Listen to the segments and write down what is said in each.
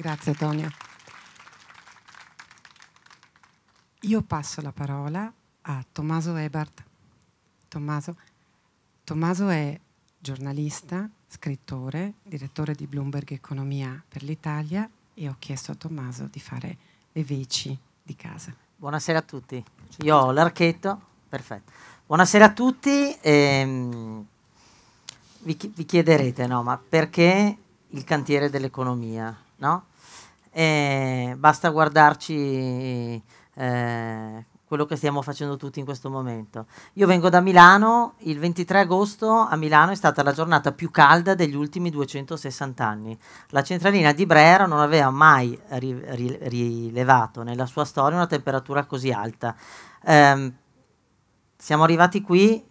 Grazie Tonio. Io passo la parola a Tommaso Ebert. Tommaso, Tommaso è giornalista, scrittore, direttore di Bloomberg Economia per l'Italia e ho chiesto a Tommaso di fare le veci di casa. Buonasera a tutti. Io ho l'archetto, perfetto. Buonasera a tutti. Ehm, vi, chiederete, no, ma perché il cantiere dell'economia? no? E basta guardarci eh, quello che stiamo facendo tutti in questo momento. Io vengo da Milano, il 23 agosto a Milano è stata la giornata più calda degli ultimi 260 anni. La centralina di Brera non aveva mai ri ri rilevato nella sua storia una temperatura così alta. Eh, siamo arrivati qui,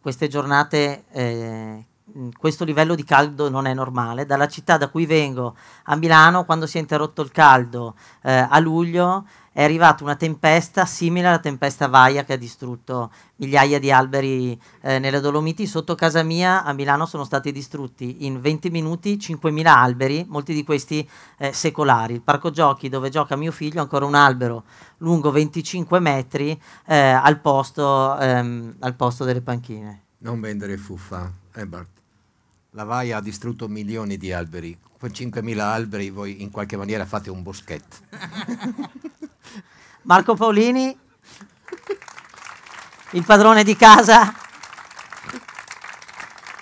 queste giornate eh, Mm, questo livello di caldo non è normale. Dalla città da cui vengo a Milano, quando si è interrotto il caldo eh, a luglio, è arrivata una tempesta simile alla tempesta Vaia che ha distrutto migliaia di alberi eh, nelle Dolomiti. Sotto casa mia a Milano sono stati distrutti in 20 minuti 5.000 alberi, molti di questi eh, secolari. Il parco giochi dove gioca mio figlio è ancora un albero lungo 25 metri eh, al posto, ehm, al posto delle panchine. Non vendere fuffa, Ebert. Eh, la vaia ha distrutto milioni di alberi. Con 5.000 alberi voi in qualche maniera fate un boschetto. Marco Paolini, il padrone di casa.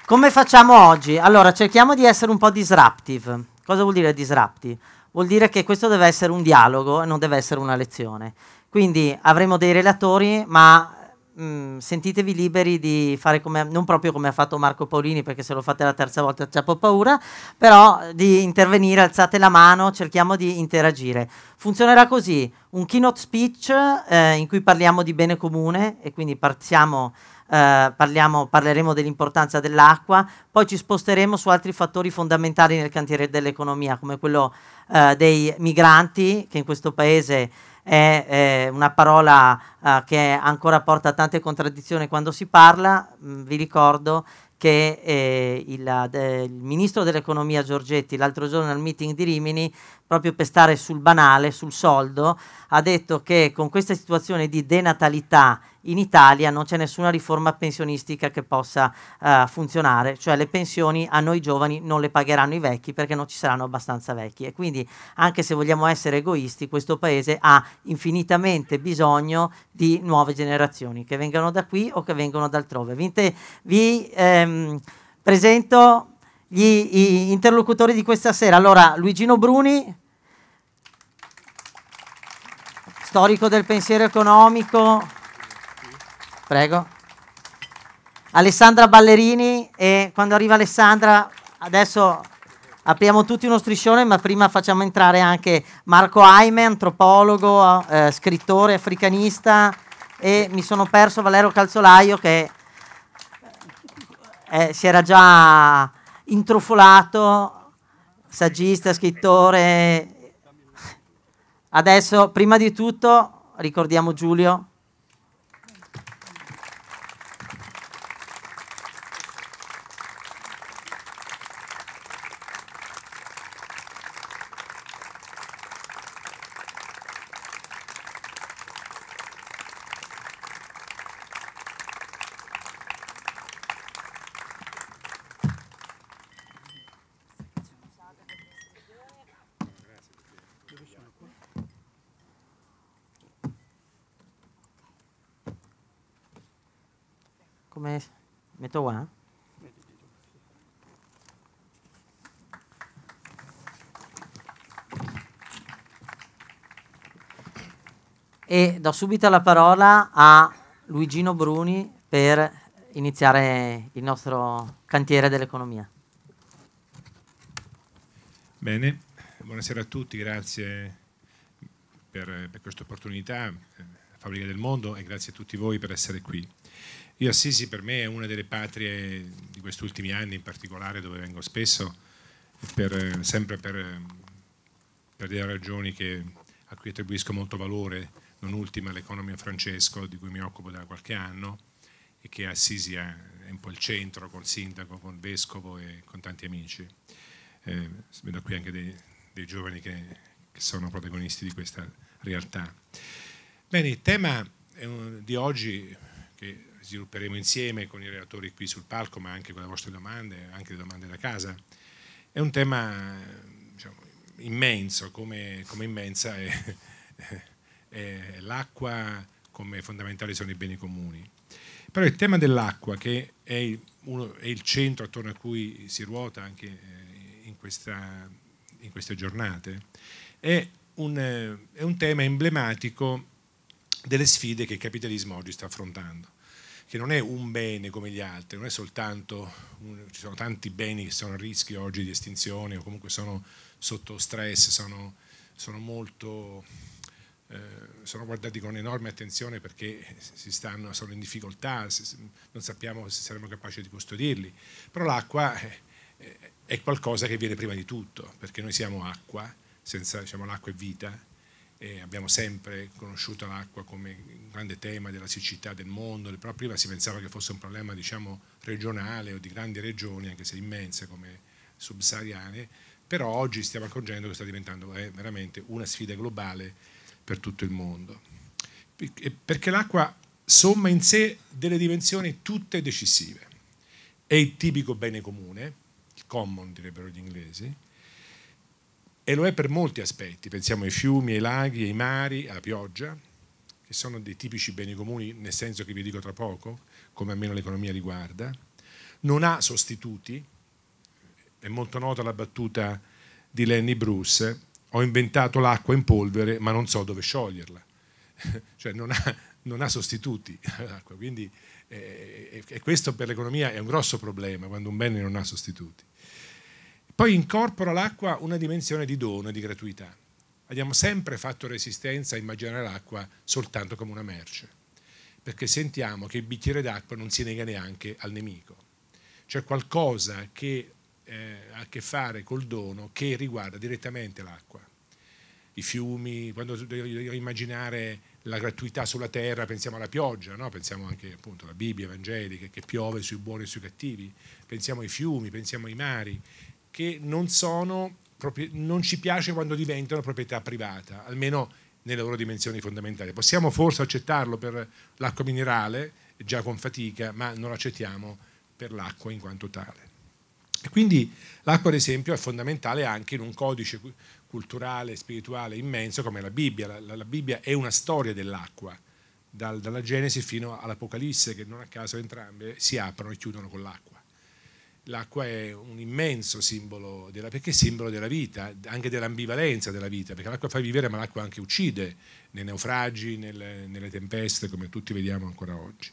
Come facciamo oggi? Allora, cerchiamo di essere un po' disruptive. Cosa vuol dire disruptive? Vuol dire che questo deve essere un dialogo e non deve essere una lezione. Quindi avremo dei relatori, ma mh, mm, sentitevi liberi di fare come, non proprio come ha fatto Marco Paolini, perché se lo fate la terza volta c'è po' paura, però di intervenire, alzate la mano, cerchiamo di interagire. Funzionerà così, un keynote speech eh, in cui parliamo di bene comune e quindi partiamo... Uh, parliamo, parleremo dell'importanza dell'acqua, poi ci sposteremo su altri fattori fondamentali nel cantiere dell'economia, come quello uh, dei migranti che in questo paese è eh, una parola eh, che ancora porta tante contraddizioni quando si parla. Mm, vi ricordo che eh, il, de, eh, il, ministro dell'economia Giorgetti l'altro giorno al meeting di Rimini proprio per stare sul banale, sul soldo, ha detto che con questa situazione di denatalità in Italia non c'è nessuna riforma pensionistica che possa uh, funzionare, cioè le pensioni a noi giovani non le pagheranno i vecchi perché non ci saranno abbastanza vecchi e quindi anche se vogliamo essere egoisti questo paese ha infinitamente bisogno di nuove generazioni che vengano da qui o che vengano da altrove. Vi, vi ehm, presento gli interlocutori di questa sera, allora Luigino Bruni, storico del pensiero economico. Prego. Alessandra Ballerini e quando arriva Alessandra adesso apriamo tutti uno striscione ma prima facciamo entrare anche Marco Aime, antropologo, eh, scrittore, africanista e mi sono perso Valero Calzolaio che eh, si era già intrufolato, saggista, scrittore Adesso, prima di tutto, ricordiamo Giulio Metto qua. E do subito la parola a Luigino Bruni per iniziare il nostro cantiere dell'economia. Bene, buonasera a tutti, grazie per, per questa opportunità, eh, Fabbrica del Mondo, e grazie a tutti voi per essere qui. Io Assisi per me è una delle patrie di questi ultimi anni in particolare dove vengo spesso, per, sempre per, per, delle ragioni che, a cui attribuisco molto valore, non ultima l'economia Francesco di cui mi occupo da qualche anno e che Assisi è un po' il centro col sindaco, col vescovo e con tanti amici. Eh, vedo qui anche dei, dei giovani che, che sono protagonisti di questa realtà. Bene, il tema eh, di oggi che svilupperemo insieme con i relatori qui sul palco, ma anche con le vostre domande, anche le domande da casa. È un tema diciamo, immenso, come, come, immensa è, è l'acqua, come fondamentali sono i beni comuni. Però il tema dell'acqua, che è il, uno, è il, centro attorno a cui si ruota anche eh, in, questa, in queste giornate, è un, è un tema emblematico delle sfide che il capitalismo oggi sta affrontando che non è un bene come gli altri, non è soltanto, un, ci sono tanti beni che sono a rischio oggi di estinzione o comunque sono sotto stress, sono, sono molto, eh, sono guardati con enorme attenzione perché stanno, sono in difficoltà, si, non sappiamo se saremo capaci di custodirli, però l'acqua è, eh, eh, è qualcosa che viene prima di tutto, perché noi siamo acqua, senza, diciamo, l'acqua è vita, eh, abbiamo sempre conosciuto l'acqua come un grande tema della siccità del mondo, però prima si pensava che fosse un problema diciamo, regionale o di grandi regioni, anche se immense come subsahariane, però oggi stiamo accorgendo che sta diventando eh, veramente una sfida globale per tutto il mondo. Perché l'acqua somma in sé delle dimensioni tutte decisive. È il tipico bene comune, il common direbbero gli inglesi, e lo è per molti aspetti. Pensiamo ai fiumi, ai laghi, ai mari, alla pioggia, che sono dei tipici beni comuni, nel senso che vi dico tra poco, come almeno l'economia riguarda. Non ha sostituti, è molto nota la battuta di Lenny Bruce, ho inventato l'acqua in polvere ma non so dove scioglierla, cioè non ha, non ha sostituti l'acqua, quindi eh, e questo per l'economia è un grosso problema quando un bene non ha sostituti. Poi incorpora l'acqua una dimensione di dono e di gratuità. Abbiamo sempre fatto resistenza a immaginare l'acqua soltanto come una merce, perché sentiamo che il bicchiere d'acqua non si nega neanche al nemico. C'è qualcosa che eh, ha a che fare col dono che riguarda direttamente l'acqua. I fiumi, quando dobbiamo immaginare la gratuità sulla terra, pensiamo alla pioggia, no? pensiamo anche appunto alla Bibbia evangelica che piove sui buoni e sui cattivi, pensiamo ai fiumi, pensiamo ai mari, che non, sono, non ci piace quando diventano proprietà privata, almeno nelle loro dimensioni fondamentali. Possiamo forse accettarlo per l'acqua minerale, già con fatica, ma non accettiamo per l'acqua in quanto tale. E quindi l'acqua, ad esempio, è fondamentale anche in un codice culturale spirituale immenso come la Bibbia. La, la, la Bibbia è una storia dell'acqua, dal, dalla Genesi fino all'Apocalisse, che non a caso entrambe si aprono e chiudono con l'acqua. L'acqua è un immenso simbolo della, perché è simbolo della vita, anche dell'ambivalenza della vita, perché l'acqua fa vivere ma l'acqua anche uccide nei naufragi, nelle, nelle tempeste, come tutti vediamo ancora oggi.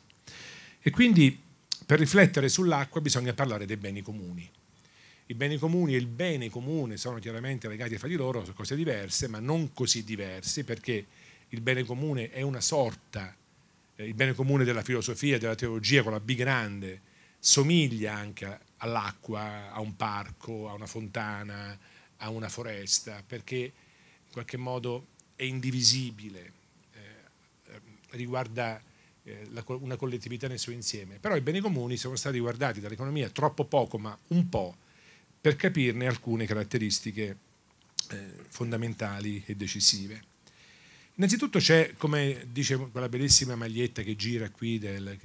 E quindi per riflettere sull'acqua bisogna parlare dei beni comuni. I beni comuni e il bene comune sono chiaramente legati fra di loro, sono cose diverse, ma non così diverse, perché il bene comune è una sorta, eh, il bene comune della filosofia, della teologia con la B grande, somiglia anche all'acqua, a un parco, a una fontana, a una foresta, perché in qualche modo è indivisibile, eh, eh riguarda eh, la, una collettività nel suo insieme. Però i beni comuni sono stati guardati dall'economia troppo poco, ma un po', per capirne alcune caratteristiche eh, fondamentali e decisive. Innanzitutto c'è, come dice quella bellissima maglietta che gira qui, del,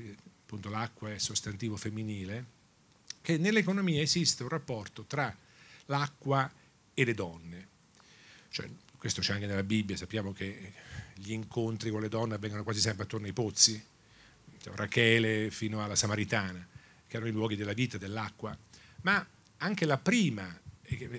appunto l'acqua è sostantivo femminile, che nell'economia esiste un rapporto tra l'acqua e le donne. Cioè, questo c'è anche nella Bibbia, sappiamo che gli incontri con le donne avvengono quasi sempre attorno ai pozzi, da cioè Rachele fino alla Samaritana, che erano i luoghi della vita, dell'acqua, ma anche la prima,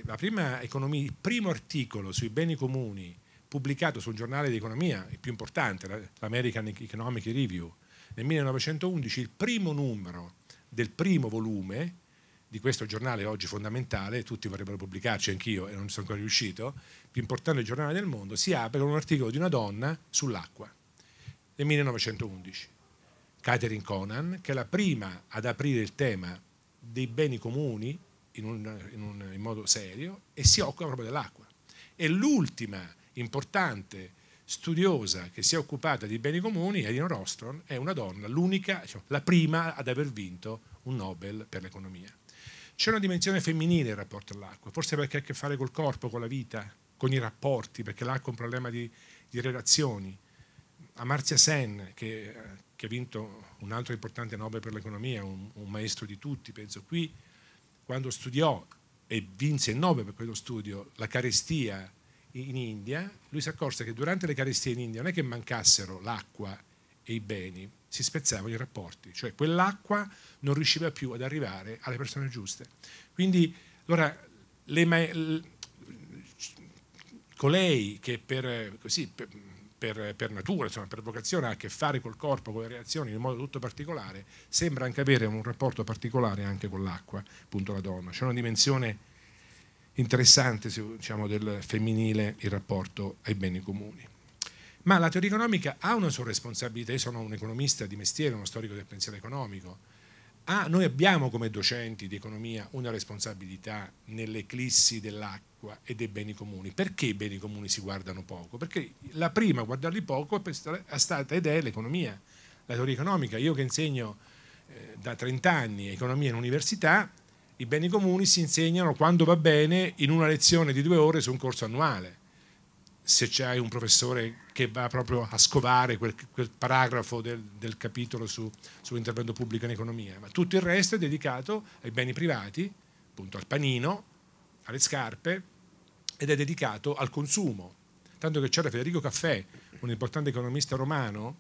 la prima economia, il primo articolo sui beni comuni pubblicato sul giornale di economia, il più importante, l'American Economic Review, nel 1911 il primo numero del primo volume di questo giornale oggi fondamentale, tutti vorrebbero pubblicarci anch'io e non sono ancora riuscito, più importante giornale del mondo, si apre con un articolo di una donna sull'acqua nel 1911. Catherine Conan, che è la prima ad aprire il tema dei beni comuni in, un, in un in modo serio e si occupa proprio dell'acqua. È l'ultima importante studiosa che si è occupata di beni comuni, Elinor Rostron, è una donna, l'unica, cioè, la prima ad aver vinto un Nobel per l'economia. C'è una dimensione femminile nel rapporto all'acqua, forse perché ha a che fare col corpo, con la vita, con i rapporti, perché l'acqua è un problema di, di relazioni. Amartya Sen, che, eh, che, ha vinto un altro importante Nobel per l'economia, un, un maestro di tutti, penso qui, quando studiò e vinse il Nobel per quello studio, la carestia in India, lui si accorse che durante le carestie in India non è che mancassero l'acqua e i beni, si spezzavano i rapporti, cioè quell'acqua non riusciva più ad arrivare alle persone giuste. Quindi, allora, colei che per, così, per, per, per, natura, insomma, per vocazione ha a che fare col corpo, con le reazioni in un modo tutto particolare, sembra anche avere un rapporto particolare anche con l'acqua, appunto la donna. C'è una dimensione interessante diciamo, del femminile il rapporto ai beni comuni. Ma la teoria economica ha una sua responsabilità, io sono un economista di mestiere, uno storico del pensiero economico, ah, noi abbiamo come docenti di economia una responsabilità nell'eclissi dell'acqua e dei beni comuni. Perché i beni comuni si guardano poco? Perché la prima a guardarli poco è stata ed è l'economia, la teoria economica. Io che insegno eh, da 30 anni economia in università, i beni comuni si insegnano quando va bene in una lezione di due ore su un corso annuale. Se c'è un professore che va proprio a scovare quel, quel paragrafo del, del capitolo su, sull'intervento pubblico in economia, ma tutto il resto è dedicato ai beni privati, appunto al panino, alle scarpe ed è dedicato al consumo. Tanto che c'era Federico Caffè, un importante economista romano,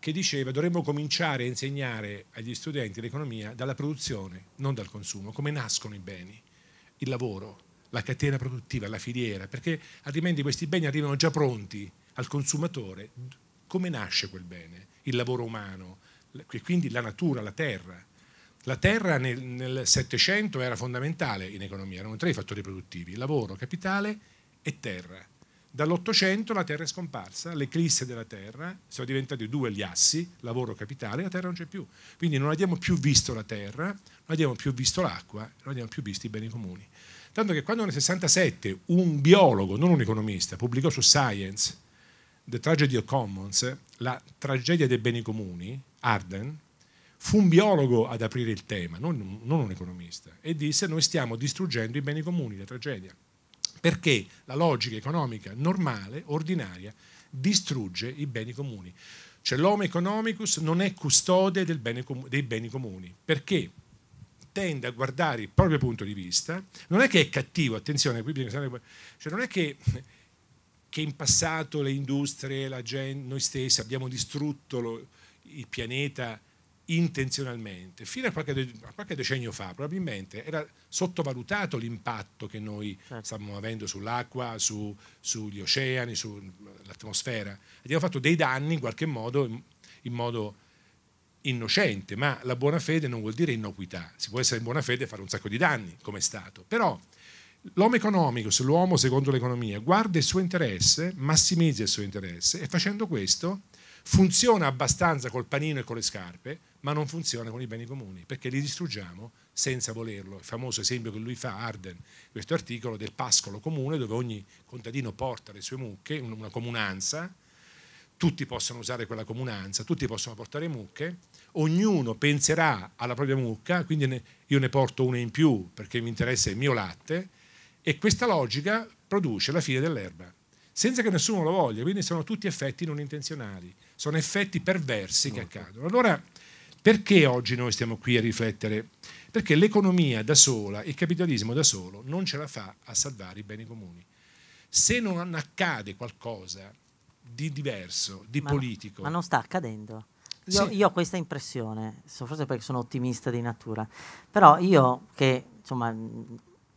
che diceva dovremmo cominciare a insegnare agli studenti l'economia dalla produzione, non dal consumo, come nascono i beni, il lavoro, la catena produttiva, la filiera, perché altrimenti questi beni arrivano già pronti al consumatore. Come nasce quel bene? Il lavoro umano, quindi la natura, la terra. La terra nel Settecento era fondamentale in economia, erano tre fattori produttivi, lavoro, capitale e terra. Dall'Ottocento la Terra è scomparsa, l'eclisse della Terra, sono diventati due gli assi, lavoro capitale, la Terra non c'è più. Quindi non abbiamo più visto la Terra, non abbiamo più visto l'acqua, non abbiamo più visto i beni comuni. Tanto che quando nel 67 un biologo, non un economista, pubblicò su Science The Tragedy of Commons, la tragedia dei beni comuni, Arden, fu un biologo ad aprire il tema, non, non un economista, e disse noi stiamo distruggendo i beni comuni, la tragedia perché la logica economica normale, ordinaria, distrugge i beni comuni. Cioè l'homo economicus non è custode bene, dei beni comuni, perché tende a guardare il proprio punto di vista, non è che è cattivo, attenzione, qui bisogna cioè non è che, che in passato le industrie, la gente, noi stessi abbiamo distrutto lo, il pianeta intenzionalmente. Fino a qualche, a qualche, decennio fa probabilmente era sottovalutato l'impatto che noi certo. stavamo avendo sull'acqua, su, sugli oceani, sull'atmosfera. Abbiamo fatto dei danni in qualche modo, in, in, modo innocente, ma la buona fede non vuol dire innocuità. Si può essere in buona fede e fare un sacco di danni, come è stato. Però l'uomo economico, se l'uomo secondo l'economia guarda il suo interesse, massimizza il suo interesse e facendo questo funziona abbastanza col panino e con le scarpe ma non funziona con i beni comuni, perché li distruggiamo senza volerlo. Il famoso esempio che lui fa, Arden, questo articolo del pascolo comune, dove ogni contadino porta le sue mucche, una comunanza, tutti possono usare quella comunanza, tutti possono portare mucche, ognuno penserà alla propria mucca, quindi io ne porto una in più perché mi interessa il mio latte, e questa logica produce la fine dell'erba senza che nessuno lo voglia, quindi sono tutti effetti non intenzionali, sono effetti perversi che accadono. Allora, perché oggi noi stiamo qui a riflettere? Perché l'economia da sola, il capitalismo da solo, non ce la fa a salvare i beni comuni. Se non accade qualcosa di diverso, di ma politico... ma non sta accadendo. Io, sì. io, ho questa impressione, forse perché sono ottimista di natura, però io che insomma,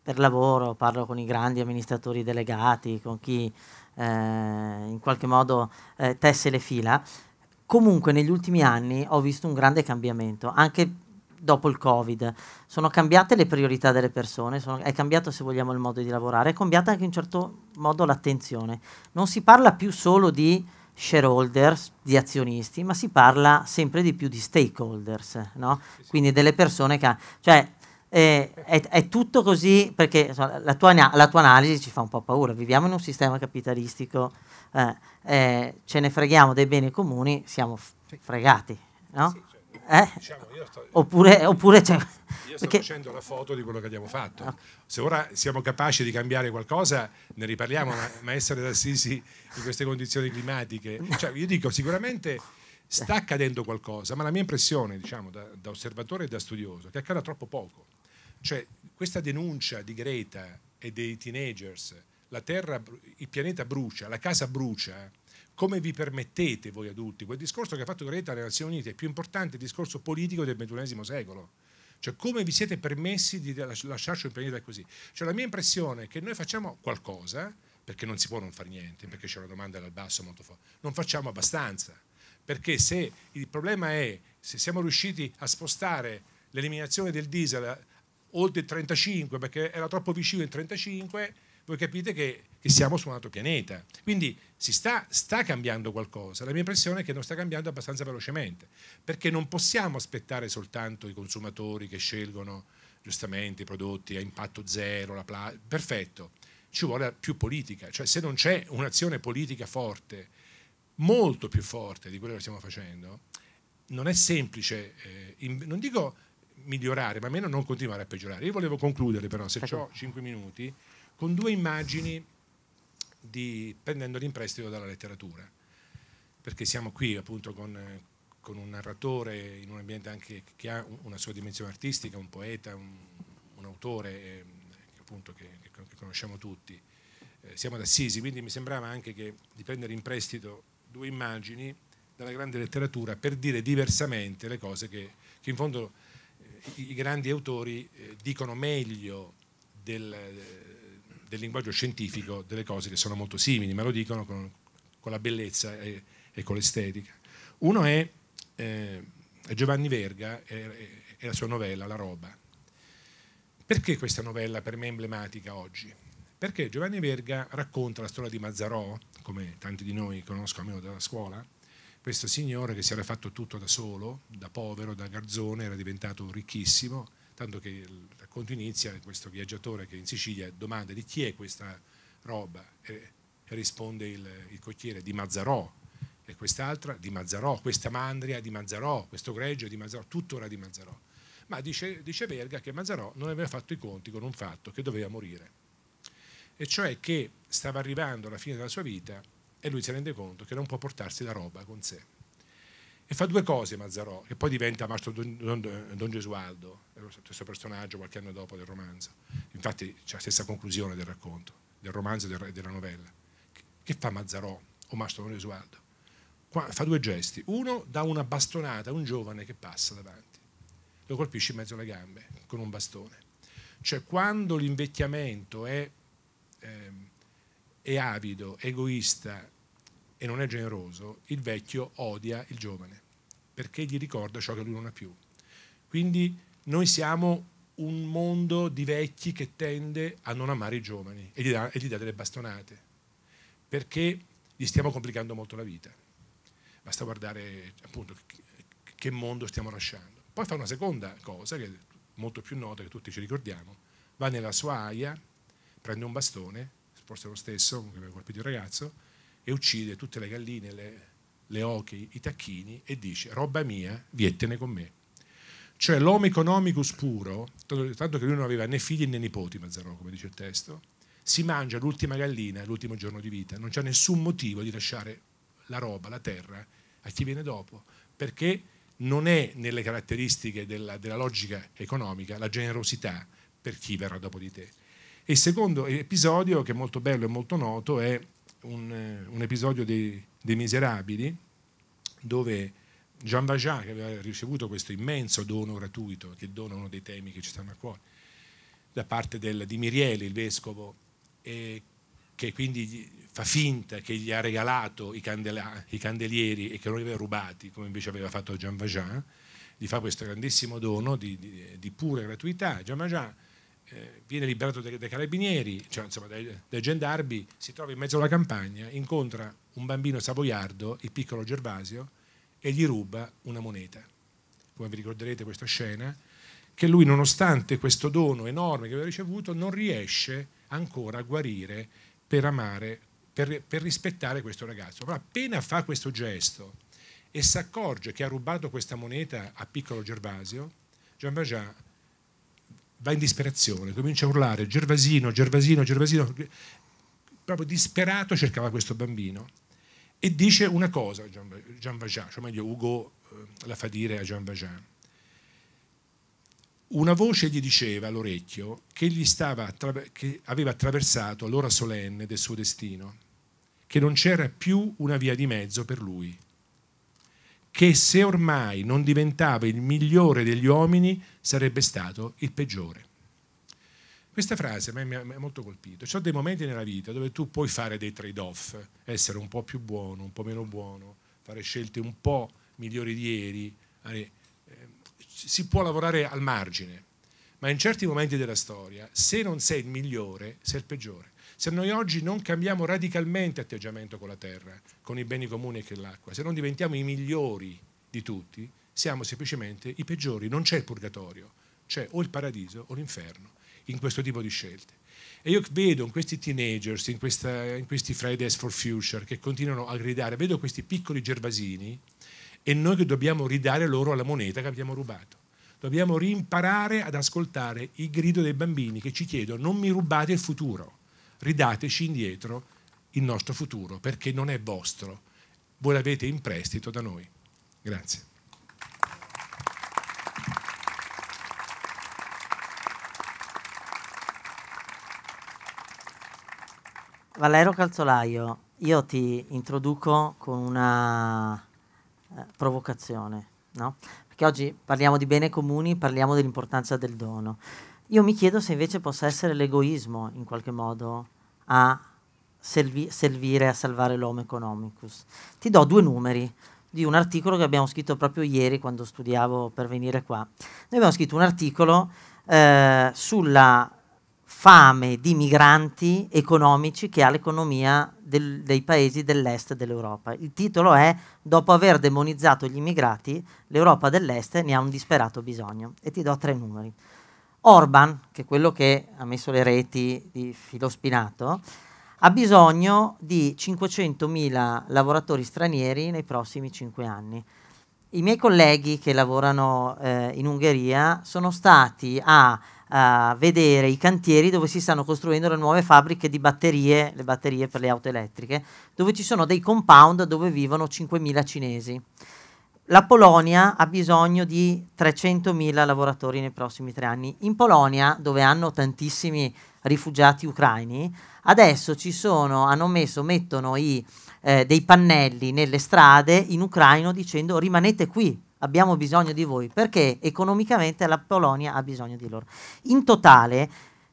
per lavoro parlo con i grandi amministratori delegati, con chi eh, in qualche modo eh, tesse le fila, Comunque negli ultimi anni ho visto un grande cambiamento, anche dopo il Covid. Sono cambiate le priorità delle persone, sono, è cambiato se vogliamo il modo di lavorare, è cambiata anche in un certo modo l'attenzione. Non si parla più solo di shareholders, di azionisti, ma si parla sempre di più di stakeholders, no? quindi delle persone che... Cioè, eh, è, è, tutto così perché insomma, la, tua, la tua analisi ci fa un po' paura, viviamo in un sistema capitalistico eh, eh, ce ne freghiamo dei beni comuni, siamo fregati, no? Sì, cioè, diciamo, sto, oppure, oppure cioè, io sto perché... facendo la foto di quello che abbiamo fatto. Se ora siamo capaci di cambiare qualcosa, ne riparliamo, ma, ma essere d'assisi in queste condizioni climatiche, cioè, io dico sicuramente sta accadendo qualcosa, ma la mia impressione, diciamo, da, da osservatore e da studioso, è che accada troppo poco. Cioè, questa denuncia di Greta e dei teenagers la terra, il pianeta brucia, la casa brucia, come vi permettete voi adulti? Quel discorso che ha fatto Greta alle Nazioni Unite è il più importante discorso politico del XXI secolo. Cioè come vi siete permessi di lasciarci un pianeta così? Cioè la mia impressione è che noi facciamo qualcosa, perché non si può non fare niente, perché c'è una domanda dal basso molto forte, non facciamo abbastanza. Perché se il problema è se siamo riusciti a spostare l'eliminazione del diesel eh, oltre il 35 perché era troppo vicino il 35 voi capite che, che, siamo su un altro pianeta. Quindi si sta, sta cambiando qualcosa. La mia impressione è che non sta cambiando abbastanza velocemente, perché non possiamo aspettare soltanto i consumatori che scelgono giustamente i prodotti a impatto zero, la pla- perfetto, ci vuole più politica, cioè se non c'è un'azione politica forte, molto più forte di quello che stiamo facendo, non è semplice, eh, in, non dico migliorare, ma almeno non continuare a peggiorare. Io volevo concludere però, se ho 5 minuti, con due immagini di, prendendoli in prestito dalla letteratura, perché siamo qui appunto con, con un narratore in un ambiente anche che ha una sua dimensione artistica, un poeta, un, un autore eh, appunto che, che, che, conosciamo tutti. Eh, siamo ad Assisi, quindi mi sembrava anche che di prendere in prestito due immagini dalla grande letteratura per dire diversamente le cose che, che in fondo eh, i, i grandi autori eh, dicono meglio del, del linguaggio scientifico delle cose che sono molto simili, ma lo dicono con, con la bellezza e, e con l'estetica. Uno è, eh, è Giovanni Verga e, e la sua novella La roba. Perché questa novella per me è emblematica oggi? Perché Giovanni Verga racconta la storia di Mazzarò, come tanti di noi conoscono almeno dalla scuola, questo signore che si era fatto tutto da solo, da povero, da garzone, era diventato ricchissimo, tanto che il racconto inizia questo viaggiatore che in Sicilia domanda di chi è questa roba e, e risponde il, il, cocchiere di Mazzarò e quest'altra di Mazzarò, questa mandria di Mazzarò, questo greggio di Mazzarò, tutto era di Mazzarò. Ma dice, dice Verga che Mazzarò non aveva fatto i conti con un fatto che doveva morire, e cioè che stava arrivando alla fine della sua vita e lui si rende conto che non può portarsi la roba con sé e fa due cose Mazzarò, che poi diventa Mastro Don, Don, Don Gesualdo, eh, lo stesso personaggio qualche anno dopo del romanzo. Infatti c'è la stessa conclusione del racconto, del romanzo e della novella. Che fa Mazzarò o Mastro Don Gesualdo? Qua, fa due gesti. Uno dà una bastonata a un giovane che passa davanti, lo colpisce in mezzo alle gambe con un bastone. Cioè quando l'invecchiamento è, eh, è avido, egoista e non è generoso, il vecchio odia il giovane perché gli ricorda ciò che lui non ha più. Quindi noi siamo un mondo di vecchi che tende a non amare i giovani e gli dà, e gli dà delle bastonate, perché gli stiamo complicando molto la vita. Basta guardare appunto che mondo stiamo lasciando. Poi fa una seconda cosa, che è molto più nota, che tutti ci ricordiamo, va nella sua aia, prende un bastone, forse lo stesso, che aveva colpito il ragazzo, e uccide tutte le galline, le, le oche, i tacchini e dice roba mia, viettene con me. Cioè l'homo economicus puro, tanto che lui non aveva né figli né nipoti, Mazzarò, come dice il testo, si mangia l'ultima gallina l'ultimo giorno di vita, non c'è nessun motivo di lasciare la roba, la terra, a chi viene dopo, perché non è nelle caratteristiche della, della logica economica la generosità per chi verrà dopo di te. E il secondo episodio, che è molto bello e molto noto, è un, eh, un episodio dei, dei Miserabili, dove Jean Valjean, che aveva ricevuto questo immenso dono gratuito, che dona uno dei temi che ci stanno a cuore, da parte del, di Mirieli, il vescovo, e che quindi fa finta che gli ha regalato i, candela, i candelieri e che non li aveva rubati, come invece aveva fatto Jean Valjean, gli fa questo grandissimo dono di, di, di pura gratuità. Jean Valjean eh, viene liberato dai, dai carabinieri, cioè insomma dai, dai, gendarmi, si trova in mezzo alla campagna, incontra un bambino savoiardo, il piccolo Gervasio, e gli ruba una moneta. Come vi ricorderete questa scena, che lui nonostante questo dono enorme che aveva ricevuto non riesce ancora a guarire per amare, per, per rispettare questo ragazzo. Ma appena fa questo gesto e si accorge che ha rubato questa moneta a piccolo Gervasio, Jean Valjean va in disperazione, comincia a urlare Gervasino, Gervasino, Gervasino, proprio disperato cercava questo bambino e dice una cosa a Jean Valjean, cioè meglio Ugo eh, la fa dire a Jean Valjean. Una voce gli diceva all'orecchio che, gli stava, che aveva attraversato l'ora solenne del suo destino, che non c'era più una via di mezzo per lui che se ormai non diventava il migliore degli uomini sarebbe stato il peggiore. Questa frase a me mi ha molto colpito. Ci sono dei momenti nella vita dove tu puoi fare dei trade-off, essere un po' più buono, un po' meno buono, fare scelte un po' migliori di ieri. Eh, si può lavorare al margine, ma in certi momenti della storia, se non sei il migliore, sei il peggiore. Se noi oggi non cambiamo radicalmente atteggiamento con la terra, con i beni comuni che è l'acqua, se non diventiamo i migliori di tutti, siamo semplicemente i peggiori. Non c'è il purgatorio, c'è o il paradiso o l'inferno in questo tipo di scelte. E io vedo in questi teenagers, in, questa, in questi Fridays for Future che continuano a gridare, vedo questi piccoli gervasini e noi che dobbiamo ridare loro la moneta che abbiamo rubato. Dobbiamo rimparare ad ascoltare il grido dei bambini che ci chiedono non mi rubate il futuro ridateci indietro il nostro futuro, perché non è vostro, voi l'avete in prestito da noi. Grazie. Valero Calzolaio, io ti introduco con una eh, provocazione, no? Perché oggi parliamo di bene comuni, parliamo dell'importanza del dono. Io mi chiedo se invece possa essere l'egoismo in qualche modo a servi servire a salvare l'homo economicus. Ti do due numeri di un articolo che abbiamo scritto proprio ieri quando studiavo per venire qua. Noi abbiamo scritto un articolo eh, sulla fame di migranti economici che ha l'economia dei paesi dell'est dell'Europa. Il titolo è Dopo aver demonizzato gli immigrati, l'Europa dell'est ne ha un disperato bisogno. E ti do tre numeri. Orban, che è quello che ha messo le reti di filo spinato, ha bisogno di 500.000 lavoratori stranieri nei prossimi cinque anni. I miei colleghi che lavorano eh, in Ungheria sono stati a, a, vedere i cantieri dove si stanno costruendo le nuove fabbriche di batterie, le batterie per le auto elettriche, dove ci sono dei compound dove vivono 5.000 cinesi la Polonia ha bisogno di 300.000 lavoratori nei prossimi tre anni. In Polonia, dove hanno tantissimi rifugiati ucraini, adesso ci sono, hanno messo, mettono i, eh, dei pannelli nelle strade in ucraino dicendo rimanete qui, abbiamo bisogno di voi, perché economicamente la Polonia ha bisogno di loro. In totale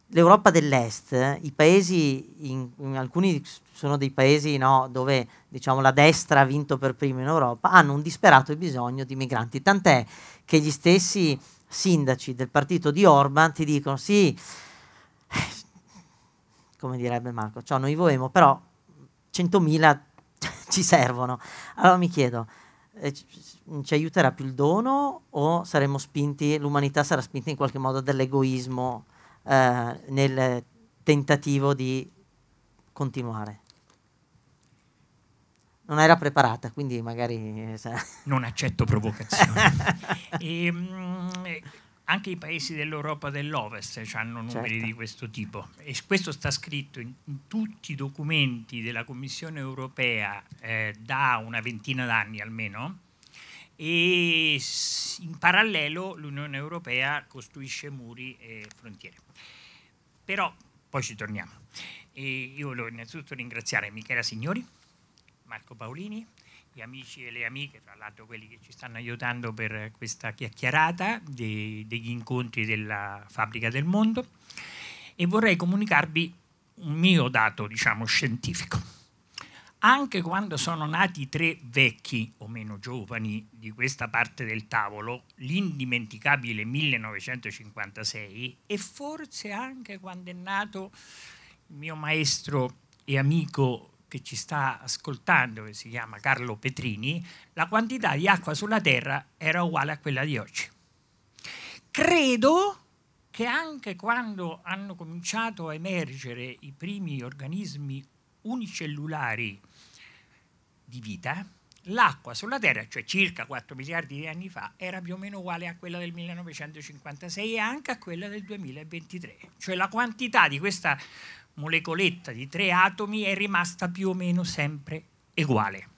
l'Europa dell'Est, i paesi, in, in alcuni sono dei paesi no, dove diciamo, la destra ha vinto per primo in Europa, hanno un disperato bisogno di migranti. Tant'è che gli stessi sindaci del partito di Orban ti dicono sì, come direbbe Marco, cioè noi vogliamo, però 100.000 ci servono. Allora mi chiedo, eh, ci aiuterà più il dono o saremo spinti, l'umanità sarà spinta in qualche modo dall'egoismo eh, nel tentativo di continuare? non era preparata, quindi magari... Eh, non accetto provocazioni. e, ehm, mh, anche i paesi dell'Europa dell'Ovest hanno numeri certo. di questo tipo e questo sta scritto in, in tutti i documenti della Commissione europea eh, da una ventina d'anni almeno e in parallelo l'Unione europea costruisce muri e frontiere. Però poi ci torniamo. E io volevo innanzitutto ringraziare Michela Signori Marco Paolini, gli amici e le amiche, tra l'altro quelli che ci stanno aiutando per questa chiacchierata dei, degli incontri della Fabbrica del Mondo e vorrei comunicarvi un mio dato, diciamo, scientifico. Anche quando sono nati tre vecchi o meno giovani di questa parte del tavolo, l'indimenticabile 1956 e forse anche quando è nato il mio maestro e amico che ci sta ascoltando, che si chiama Carlo Petrini, la quantità di acqua sulla Terra era uguale a quella di oggi. Credo che anche quando hanno cominciato a emergere i primi organismi unicellulari di vita, l'acqua sulla Terra, cioè circa 4 miliardi di anni fa, era più o meno uguale a quella del 1956 e anche a quella del 2023. Cioè la quantità di questa molecoletta di tre atomi è rimasta più o meno sempre uguale.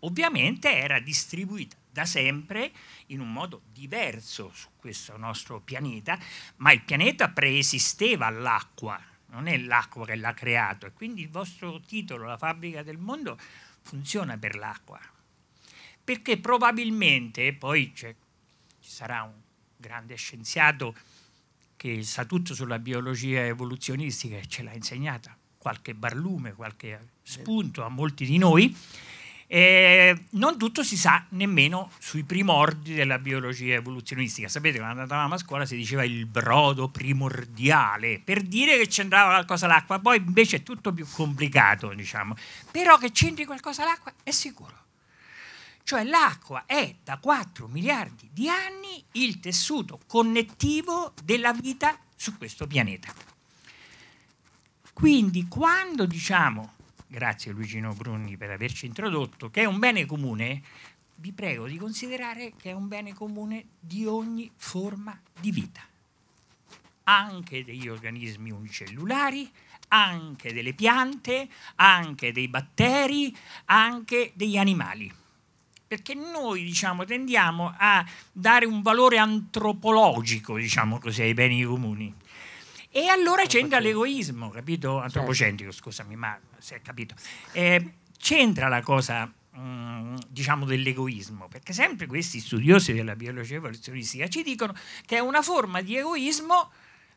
Ovviamente era distribuita da sempre in un modo diverso su questo nostro pianeta, ma il pianeta preesisteva all'acqua, non è l'acqua che l'ha creato e quindi il vostro titolo, La fabbrica del mondo, funziona per l'acqua. Perché probabilmente, poi ci sarà un grande scienziato che sa tutto sulla biologia evoluzionistica e ce l'ha insegnata, qualche barlume, qualche spunto a molti di noi, eh, non tutto si sa nemmeno sui primordi della biologia evoluzionistica. Sapete, quando andavamo a scuola si diceva il brodo primordiale, per dire che c'entrava qualcosa l'acqua, poi invece è tutto più complicato, diciamo. Però che c'entri qualcosa l'acqua è sicuro. Cioè l'acqua è da 4 miliardi di anni il tessuto connettivo della vita su questo pianeta. Quindi quando diciamo, grazie Luigino Bruni per averci introdotto, che è un bene comune, vi prego di considerare che è un bene comune di ogni forma di vita, anche degli organismi unicellulari, anche delle piante, anche dei batteri, anche degli animali perché noi diciamo, tendiamo a dare un valore antropologico diciamo così, ai beni comuni. E allora c'entra l'egoismo, capito? Certo. Antropocentrico, scusami, ma si è capito. Eh, c'entra la cosa mm, diciamo dell'egoismo, perché sempre questi studiosi della biologia evoluzionistica ci dicono che è una forma di egoismo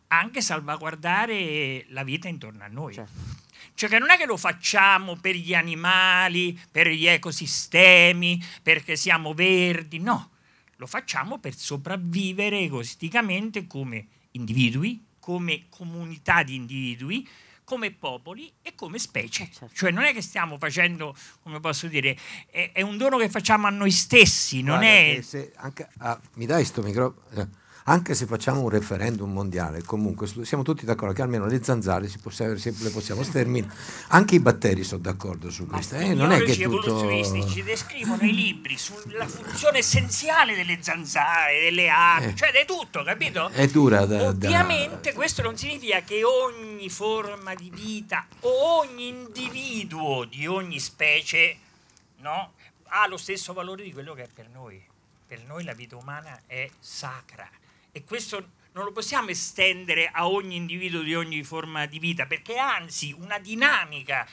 anche salvaguardare la vita intorno a noi. Certo. Cioè che non è che lo facciamo per gli animali, per gli ecosistemi, perché siamo verdi, no, lo facciamo per sopravvivere egoisticamente come individui, come comunità di individui, come popoli e come specie. Eh, certo. Cioè non è che stiamo facendo, come posso dire, è, è un dono che facciamo a noi stessi, non Guarda, è... Se anche, ah, mi dai sto microfono? Eh anche se facciamo un referendum mondiale, comunque siamo tutti d'accordo che almeno le zanzare si possiamo, si, le possiamo sterminare. Anche i batteri sono d'accordo su questo. Eh, non è che tutto... evoluzionistici descrivono i libri sulla funzione essenziale delle zanzare, delle api, eh, cioè di tutto, capito? Eh, è dura da, Ovviamente da... questo non significa che ogni forma di vita o ogni individuo di ogni specie no, ha lo stesso valore di quello che è per noi. Per noi la vita umana è sacra e questo non lo possiamo estendere a ogni individuo di ogni forma di vita, perché anzi una dinamica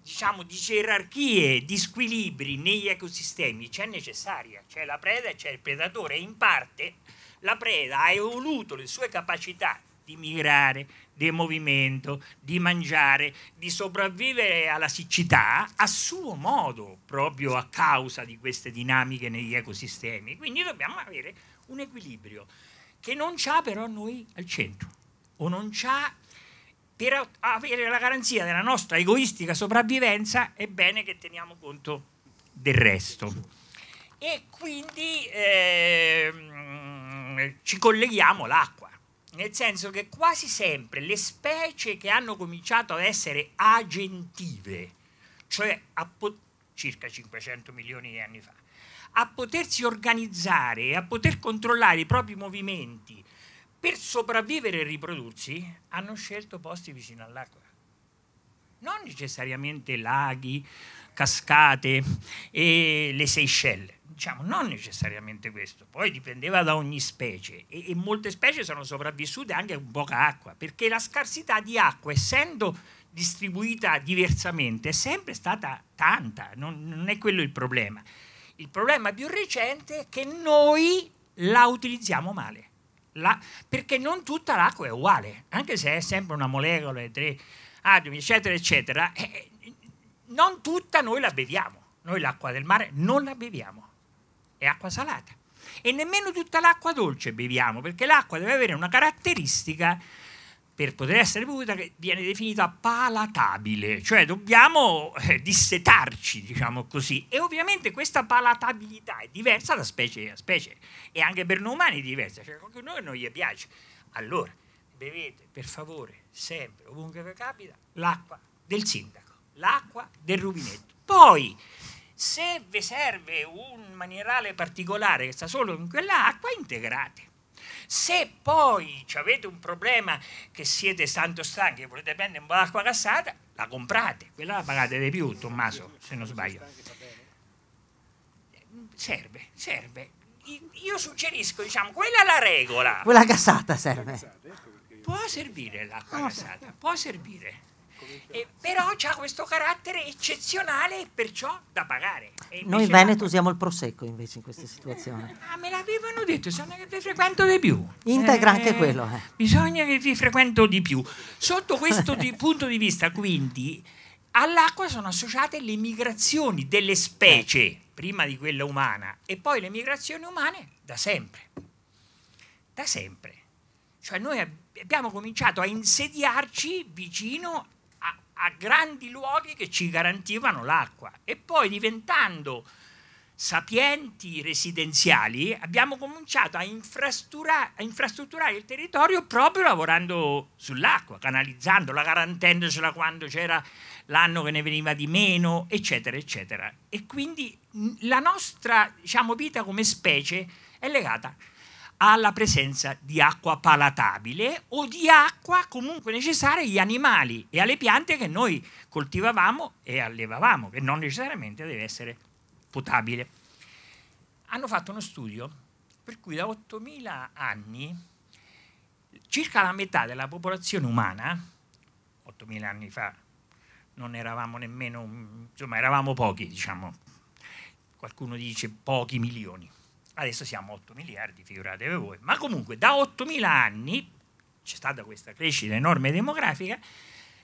diciamo, di gerarchie, di squilibri negli ecosistemi c'è necessaria, c'è la preda e c'è il predatore, e in parte la preda ha evoluto le sue capacità di migrare, di movimento, di mangiare, di sopravvivere alla siccità a suo modo, proprio a causa di queste dinamiche negli ecosistemi. Quindi dobbiamo avere un equilibrio che non c'ha però noi al centro, o non c'ha per avere la garanzia della nostra egoistica sopravvivenza è bene che teniamo conto del resto. E quindi eh, ci colleghiamo l'acqua nel senso che quasi sempre le specie che hanno cominciato ad essere agentive, cioè a circa 500 milioni di anni fa, a potersi organizzare, a poter controllare i propri movimenti per sopravvivere e riprodursi, hanno scelto posti vicino all'acqua. Non necessariamente laghi, cascate e le Seychelles. Diciamo, non necessariamente questo, poi dipendeva da ogni specie e, e molte specie sono sopravvissute anche con poca acqua, perché la scarsità di acqua, essendo distribuita diversamente, è sempre stata tanta, non, non è quello il problema il problema più recente è che noi la utilizziamo male, la, perché non tutta l'acqua è uguale, anche se è sempre una molecola e tre atomi, eccetera, eccetera, eh, non tutta noi la beviamo, noi l'acqua del mare non la beviamo, è acqua salata. E nemmeno tutta l'acqua dolce beviamo, perché l'acqua deve avere una caratteristica per poter essere bevuta che viene definita palatabile, cioè dobbiamo eh, dissetarci, diciamo così. E ovviamente questa palatabilità è diversa da specie a specie e anche per noi umani è diversa, cioè qualcuno a noi non gli piace. Allora, bevete per favore sempre, ovunque vi capita, l'acqua del sindaco, l'acqua del rubinetto. Poi, se vi serve un minerale particolare che sta solo in quell'acqua, integrate se poi avete un problema che siete tanto stanchi e volete prendere un po' d'acqua cassata, la comprate, quella la pagate di più, Tommaso, se non sbaglio. Serve, serve. Io suggerisco, diciamo, quella è la regola. Quella cassata serve. Ecco può servire l'acqua ah, cassata, può servire. Eh, però ha questo carattere eccezionale e perciò da pagare. Noi in Veneto usiamo il prosecco invece in queste situazioni. Eh, ah, me l'avevano detto, sono che vi frequento di più. Integra eh, anche quello. Eh. Bisogna che vi frequento di più. Sotto questo di punto di vista, quindi, all'acqua sono associate le migrazioni delle specie, eh. prima di quella umana, e poi le migrazioni umane da sempre. Da sempre. Cioè noi abbiamo cominciato a insediarci vicino a grandi luoghi che ci garantivano l'acqua e poi diventando sapienti residenziali abbiamo cominciato a, infrastrutturare, a infrastrutturare il territorio proprio lavorando sull'acqua, canalizzandola, garantendocela quando c'era l'anno che ne veniva di meno, eccetera, eccetera. E quindi la nostra diciamo, vita come specie è legata alla presenza di acqua palatabile o di acqua comunque necessaria agli animali e alle piante che noi coltivavamo e allevavamo, che non necessariamente deve essere potabile. Hanno fatto uno studio per cui da 8.000 anni circa la metà della popolazione umana, 8.000 anni fa non eravamo nemmeno, insomma eravamo pochi, diciamo, qualcuno dice pochi milioni, adesso siamo 8 miliardi, figuratevi voi, ma comunque da 8 mila anni c'è stata questa crescita enorme demografica,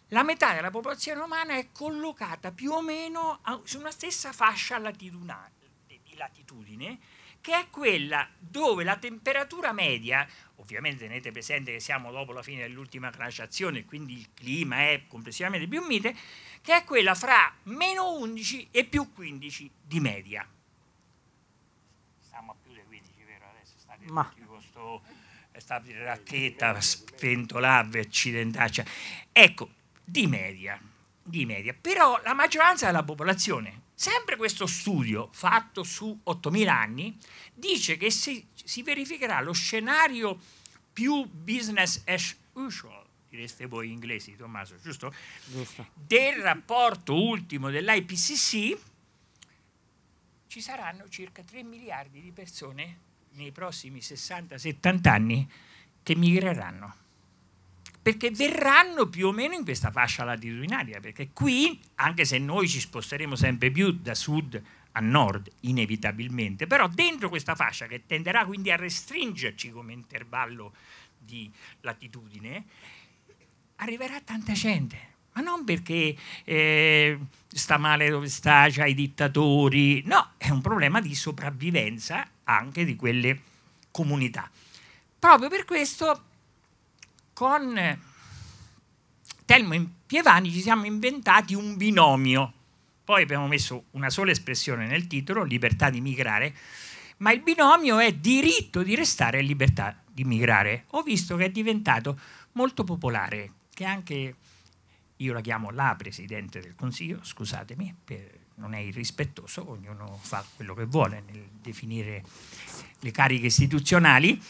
la metà della popolazione umana è collocata più o meno a, su una stessa fascia di latitudine, che è quella dove la temperatura media, ovviamente tenete presente che siamo dopo la fine dell'ultima glaciazione, quindi il clima è complessivamente più mite, che è quella fra meno 11 e più 15 di media. Ma. Questo, questa racchetta sventolava, accidentaccia. Ecco, di media, di media. Però la maggioranza della popolazione, sempre questo studio fatto su 8.000 anni, dice che si, si verificherà lo scenario più business as usual, direste voi inglesi, Tommaso, giusto? giusto. Del rapporto ultimo dell'IPCC ci saranno circa 3 miliardi di persone nei prossimi 60-70 anni che migreranno. Perché verranno più o meno in questa fascia latitudinaria, perché qui, anche se noi ci sposteremo sempre più da sud a nord, inevitabilmente, però dentro questa fascia che tenderà quindi a restringerci come intervallo di latitudine, arriverà tanta gente ma non perché eh, sta male dove sta, c'ha i dittatori, no, è un problema di sopravvivenza anche di quelle comunità. Proprio per questo con Telmo e Pievani ci siamo inventati un binomio, poi abbiamo messo una sola espressione nel titolo, libertà di migrare, ma il binomio è diritto di restare e libertà di migrare. Ho visto che è diventato molto popolare, che anche io la chiamo la Presidente del Consiglio, scusatemi, per, non è irrispettoso, ognuno fa quello che vuole nel definire le cariche istituzionali,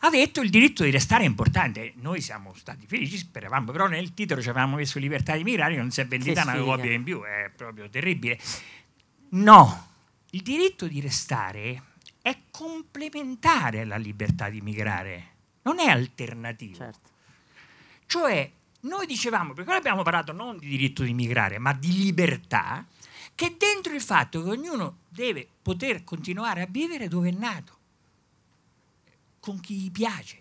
ha detto il diritto di restare è importante. Noi siamo stati felici, speravamo, però nel titolo ci avevamo messo libertà di migrare, non si è vendita una copia in più, è proprio terribile. No, il diritto di restare è complementare alla libertà di migrare, non è alternativo. Certo. Cioè, noi dicevamo, perché noi abbiamo parlato non di diritto di migrare, ma di libertà, che dentro il fatto che ognuno deve poter continuare a vivere dove è nato, con chi gli piace,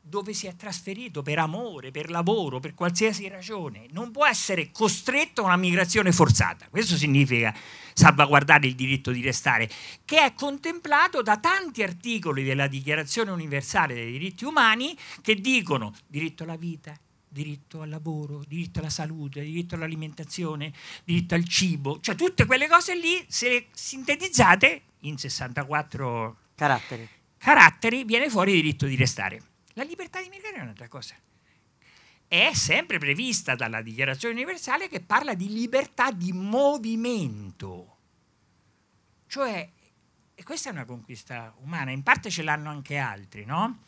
dove si è trasferito per amore, per lavoro, per qualsiasi ragione. Non può essere costretto a una migrazione forzata. Questo significa salvaguardare il diritto di restare, che è contemplato da tanti articoli della Dichiarazione universale dei diritti umani che dicono diritto alla vita, diritto al lavoro, diritto alla salute, diritto all'alimentazione, diritto al cibo, cioè tutte quelle cose lì, se le sintetizzate in 64 caratteri, caratteri viene fuori il diritto di restare. La libertà di migrare è un'altra cosa. È sempre prevista dalla Dichiarazione universale che parla di libertà di movimento. Cioè, questa è una conquista umana, in parte ce l'hanno anche altri, no?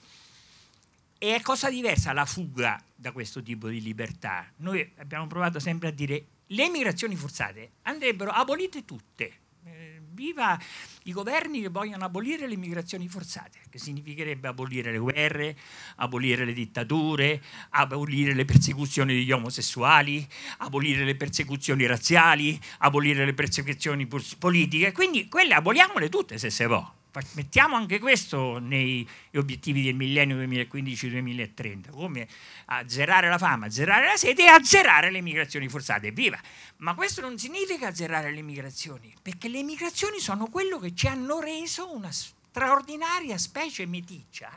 E è cosa diversa la fuga da questo tipo di libertà. Noi abbiamo provato sempre a dire le migrazioni forzate andrebbero abolite tutte. Eh, viva i governi che vogliono abolire le migrazioni forzate, che significherebbe abolire le guerre, abolire le dittature, abolire le persecuzioni degli omosessuali, abolire le persecuzioni razziali, abolire le persecuzioni politiche. Quindi quelle aboliamole tutte se si può mettiamo anche questo negli obiettivi del millennio 2015-2030, come azzerare la fame, azzerare la sete e azzerare le migrazioni forzate. Viva! Ma questo non significa azzerare le migrazioni, perché le migrazioni sono quello che ci hanno reso una straordinaria specie meticcia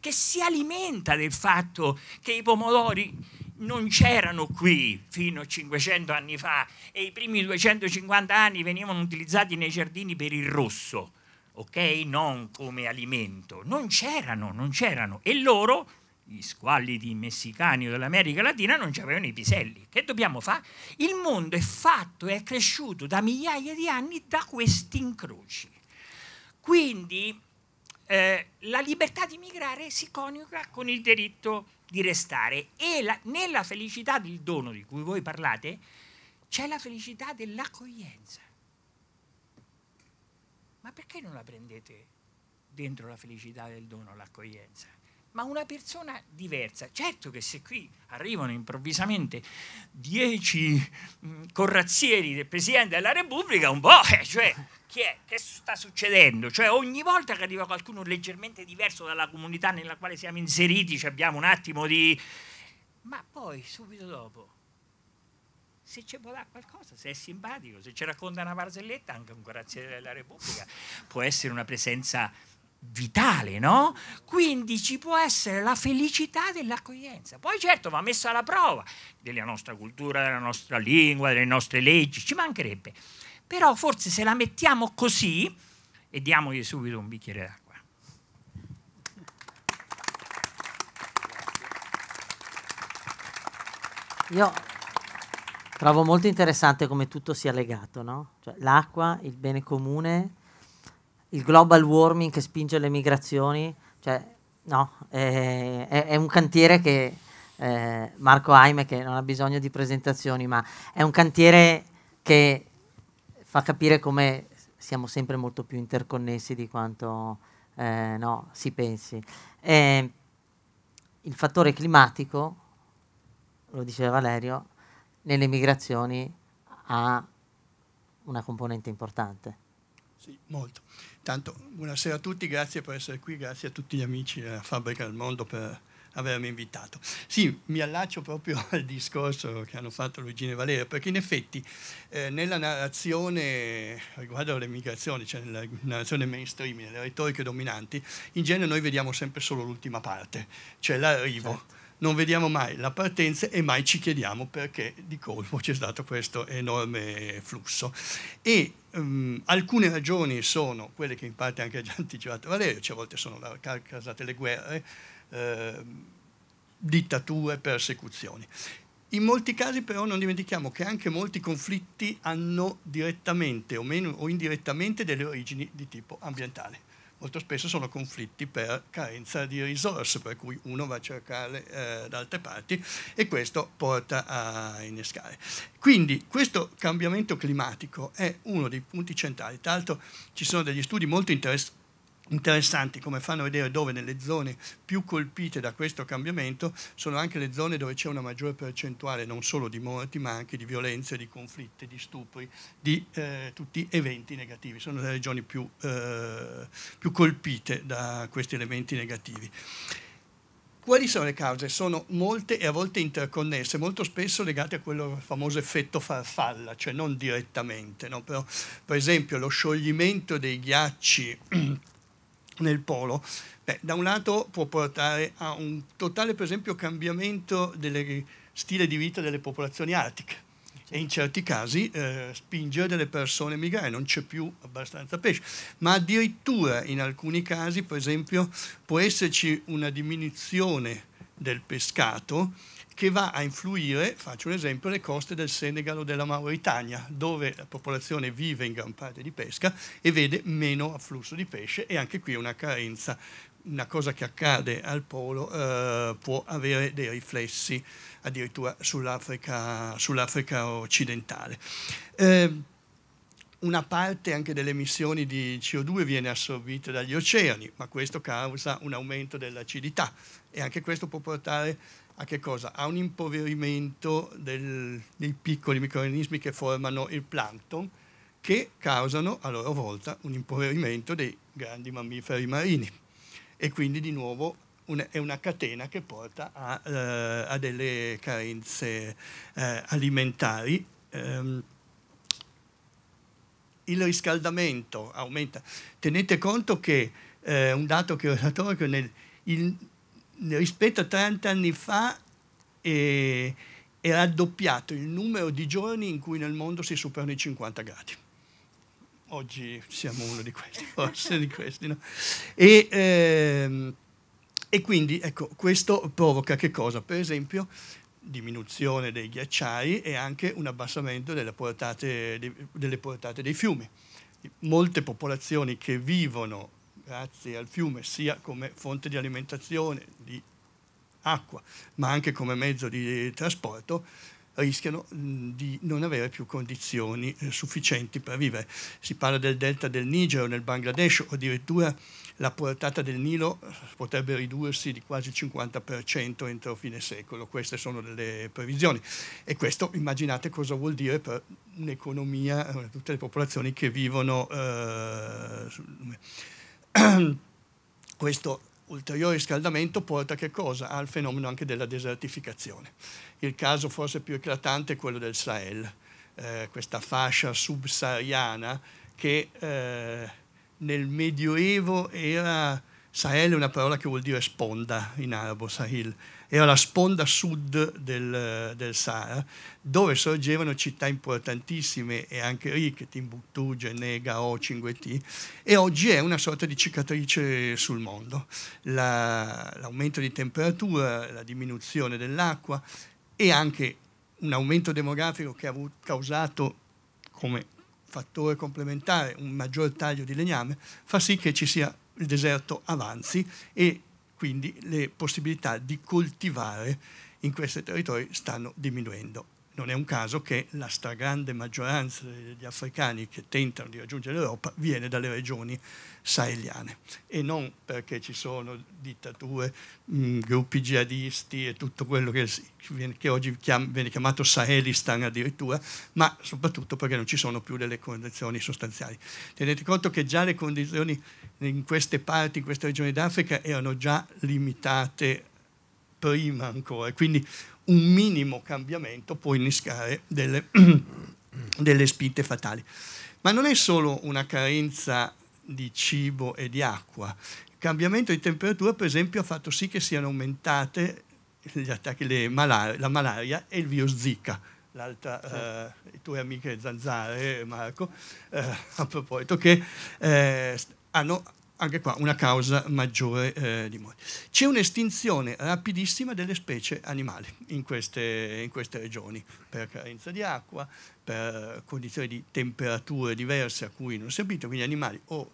che si alimenta del fatto che i pomodori non c'erano qui fino a 500 anni fa e i primi 250 anni venivano utilizzati nei giardini per il rosso ok? Non come alimento. Non c'erano, non c'erano. E loro, gli squallidi messicani o dell'America Latina, non c'avevano i piselli. Che dobbiamo fare? Il mondo è fatto e è cresciuto da migliaia di anni da questi incroci. Quindi eh, la libertà di migrare si coniuga con il diritto di restare e la, nella felicità del dono di cui voi parlate c'è la felicità dell'accoglienza ma perché non la prendete dentro la felicità del dono, l'accoglienza? ma una persona diversa. Certo che se qui arrivano improvvisamente dieci mm, corazzieri del Presidente della Repubblica, un po', eh, cioè, che, che sta succedendo? Cioè, ogni volta che arriva qualcuno leggermente diverso dalla comunità nella quale siamo inseriti, abbiamo un attimo di... Ma poi, subito dopo, se ci può qualcosa, se è simpatico, se ci racconta una barzelletta, anche un grazie della Repubblica, può essere una presenza vitale, no? Quindi ci può essere la felicità dell'accoglienza. Poi certo va messa alla prova della nostra cultura, della nostra lingua, delle nostre leggi, ci mancherebbe. Però forse se la mettiamo così e diamogli subito un bicchiere d'acqua. Io Trovo molto interessante come tutto sia legato, no? cioè, l'acqua, il bene comune, il global warming che spinge le migrazioni, cioè, no, è, è, è, un cantiere che eh, Marco Aime, che non ha bisogno di presentazioni, ma è un cantiere che fa capire come siamo sempre molto più interconnessi di quanto eh, no, si pensi. E il fattore climatico, lo diceva Valerio, nelle migrazioni ha una componente importante. Sì, molto. Tanto, buonasera a tutti, grazie per essere qui, grazie a tutti gli amici della Fabbrica del Mondo per avermi invitato. Sì, mi allaccio proprio al discorso che hanno fatto Luigino e Valeria, perché in effetti eh, nella narrazione riguardo alle migrazioni, cioè nella narrazione mainstream, nelle retoriche dominanti, in genere noi vediamo sempre solo l'ultima parte, cioè l'arrivo. Certo non vediamo mai la partenza e mai ci chiediamo perché di colpo c'è stato questo enorme flusso. E um, alcune ragioni sono quelle che in parte anche già anticipato Valerio, cioè a volte sono casate le guerre, eh, dittature, persecuzioni. In molti casi però non dimentichiamo che anche molti conflitti hanno direttamente o, meno, o indirettamente delle origini di tipo ambientale molto spesso sono conflitti per carenza di risorse, per cui uno va a cercare eh, da altre parti e questo porta a innescare. Quindi questo cambiamento climatico è uno dei punti centrali, tra l'altro ci sono degli studi molto interessanti interessanti come fanno vedere dove nelle zone più colpite da questo cambiamento sono anche le zone dove c'è una maggiore percentuale non solo di morti ma anche di violenze, di conflitti, di stupri, di eh, tutti eventi negativi. Sono le regioni più, eh, più colpite da questi elementi negativi. Quali sono le cause? Sono molte e a volte interconnesse, molto spesso legate a quello famoso effetto farfalla, cioè non direttamente, no? Però, per esempio lo scioglimento dei ghiacci nel polo, beh, da un lato può portare a un totale, per esempio, cambiamento del stile di vita delle popolazioni artiche e in certi casi eh, spingere delle persone a migrare, non c'è più abbastanza pesce, ma addirittura in alcuni casi, per esempio, può esserci una diminuzione del pescato che va a influire, faccio un esempio, le coste del Senegal o della Mauritania, dove la popolazione vive in gran parte di pesca e vede meno afflusso di pesce e anche qui è una carenza. Una cosa che accade al polo eh, può avere dei riflessi addirittura sull'Africa, sull occidentale. Eh, una parte anche delle emissioni di CO2 viene assorbita dagli oceani, ma questo causa un aumento dell'acidità e anche questo può portare a che cosa? A un impoverimento del, dei piccoli microrganismi che formano il plankton che causano a loro volta un impoverimento dei grandi mammiferi marini e quindi di nuovo un, è una catena che porta a, eh, a delle carenze eh, alimentari. Ehm, il riscaldamento aumenta. Tenete conto che eh, un dato che ho dato è che nel, il rispetto a 30 anni fa eh, è raddoppiato il numero di giorni in cui nel mondo si superano i 50 gradi. Oggi siamo uno di questi, forse di questi, no? E, ehm, e quindi ecco, questo provoca che cosa? Per esempio, diminuzione dei ghiacciai e anche un abbassamento delle portate, delle portate dei fiumi. Molte popolazioni che vivono grazie al fiume, sia come fonte di alimentazione, di acqua, ma anche come mezzo di trasporto, rischiano di non avere più condizioni eh, sufficienti per vivere. Si parla del delta del Niger o nel Bangladesh, addirittura la portata del Nilo eh, potrebbe ridursi di quasi il 50% entro fine secolo. Queste sono delle previsioni. E questo immaginate cosa vuol dire per un'economia, per eh, tutte le popolazioni che vivono. Eh, questo ulteriore riscaldamento porta Al fenomeno anche della desertificazione. Il caso forse più eclatante è quello del Sahel, eh, questa fascia subsahariana che eh, nel Medioevo era... Sahel è una parola che vuol dire sponda in arabo, Sahel, era la sponda sud del, del Sahara, dove sorgevano città importantissime e anche ricche, Timbuktu, Genega, Ho, Cinguetti, e oggi è una sorta di cicatrice sul mondo. La, l'aumento di temperatura, la diminuzione dell'acqua e anche un aumento demografico che ha avuto, causato come fattore complementare un maggior taglio di legname, fa sì che ci sia il deserto avanzi e quindi le possibilità di coltivare in questi territori stanno diminuendo. Non è un caso che la stragrande maggioranza degli africani che tentano di raggiungere l'Europa viene dalle regioni saheliane e non perché ci sono dittature, mh, mm, gruppi jihadisti e tutto quello che, che oggi chiam, viene chiamato Sahelistan addirittura, ma soprattutto perché non ci sono più delle condizioni sostanziali. Tenete conto che già le condizioni in queste parti, in queste regioni d'Africa erano già limitate prima ancora, quindi un minimo cambiamento può innescare delle, delle spinte fatali. Ma non è solo una carenza di cibo e di acqua. Il cambiamento di temperatura, per esempio, ha fatto sì che siano aumentate attacchi, malari la malaria e il virus Zika. L'altra, sì. eh, i tuoi amiche zanzare, Marco, eh, a proposito, che eh, hanno anche qua una causa maggiore eh, di morte. C'è un'estinzione rapidissima delle specie animali in queste, in queste, regioni, per carenza di acqua, per condizioni di temperature diverse a cui non si abita, quindi animali o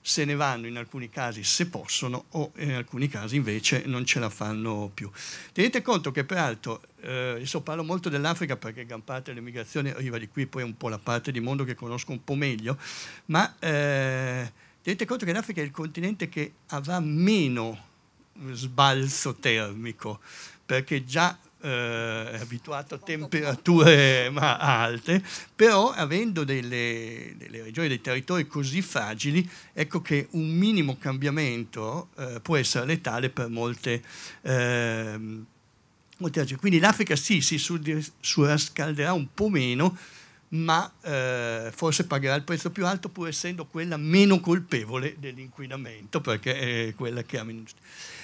se ne vanno in alcuni casi se possono o in alcuni casi invece non ce la fanno più. Tenete conto che peraltro, eh, adesso parlo molto dell'Africa perché gran parte dell'immigrazione arriva di qui, poi è un po' la parte di mondo che conosco un po' meglio, ma... Eh, Tenete conto che l'Africa è il continente che avrà meno sbalzo termico, perché già eh, è abituato a temperature eh, alte, però avendo delle, delle, regioni, dei territori così fragili, ecco che un minimo cambiamento eh, può essere letale per molte... Eh, quindi l'Africa sì, si surrascalderà un po' meno, ma eh, forse pagherà il prezzo più alto pur essendo quella meno colpevole dell'inquinamento, perché è quella che ha minus.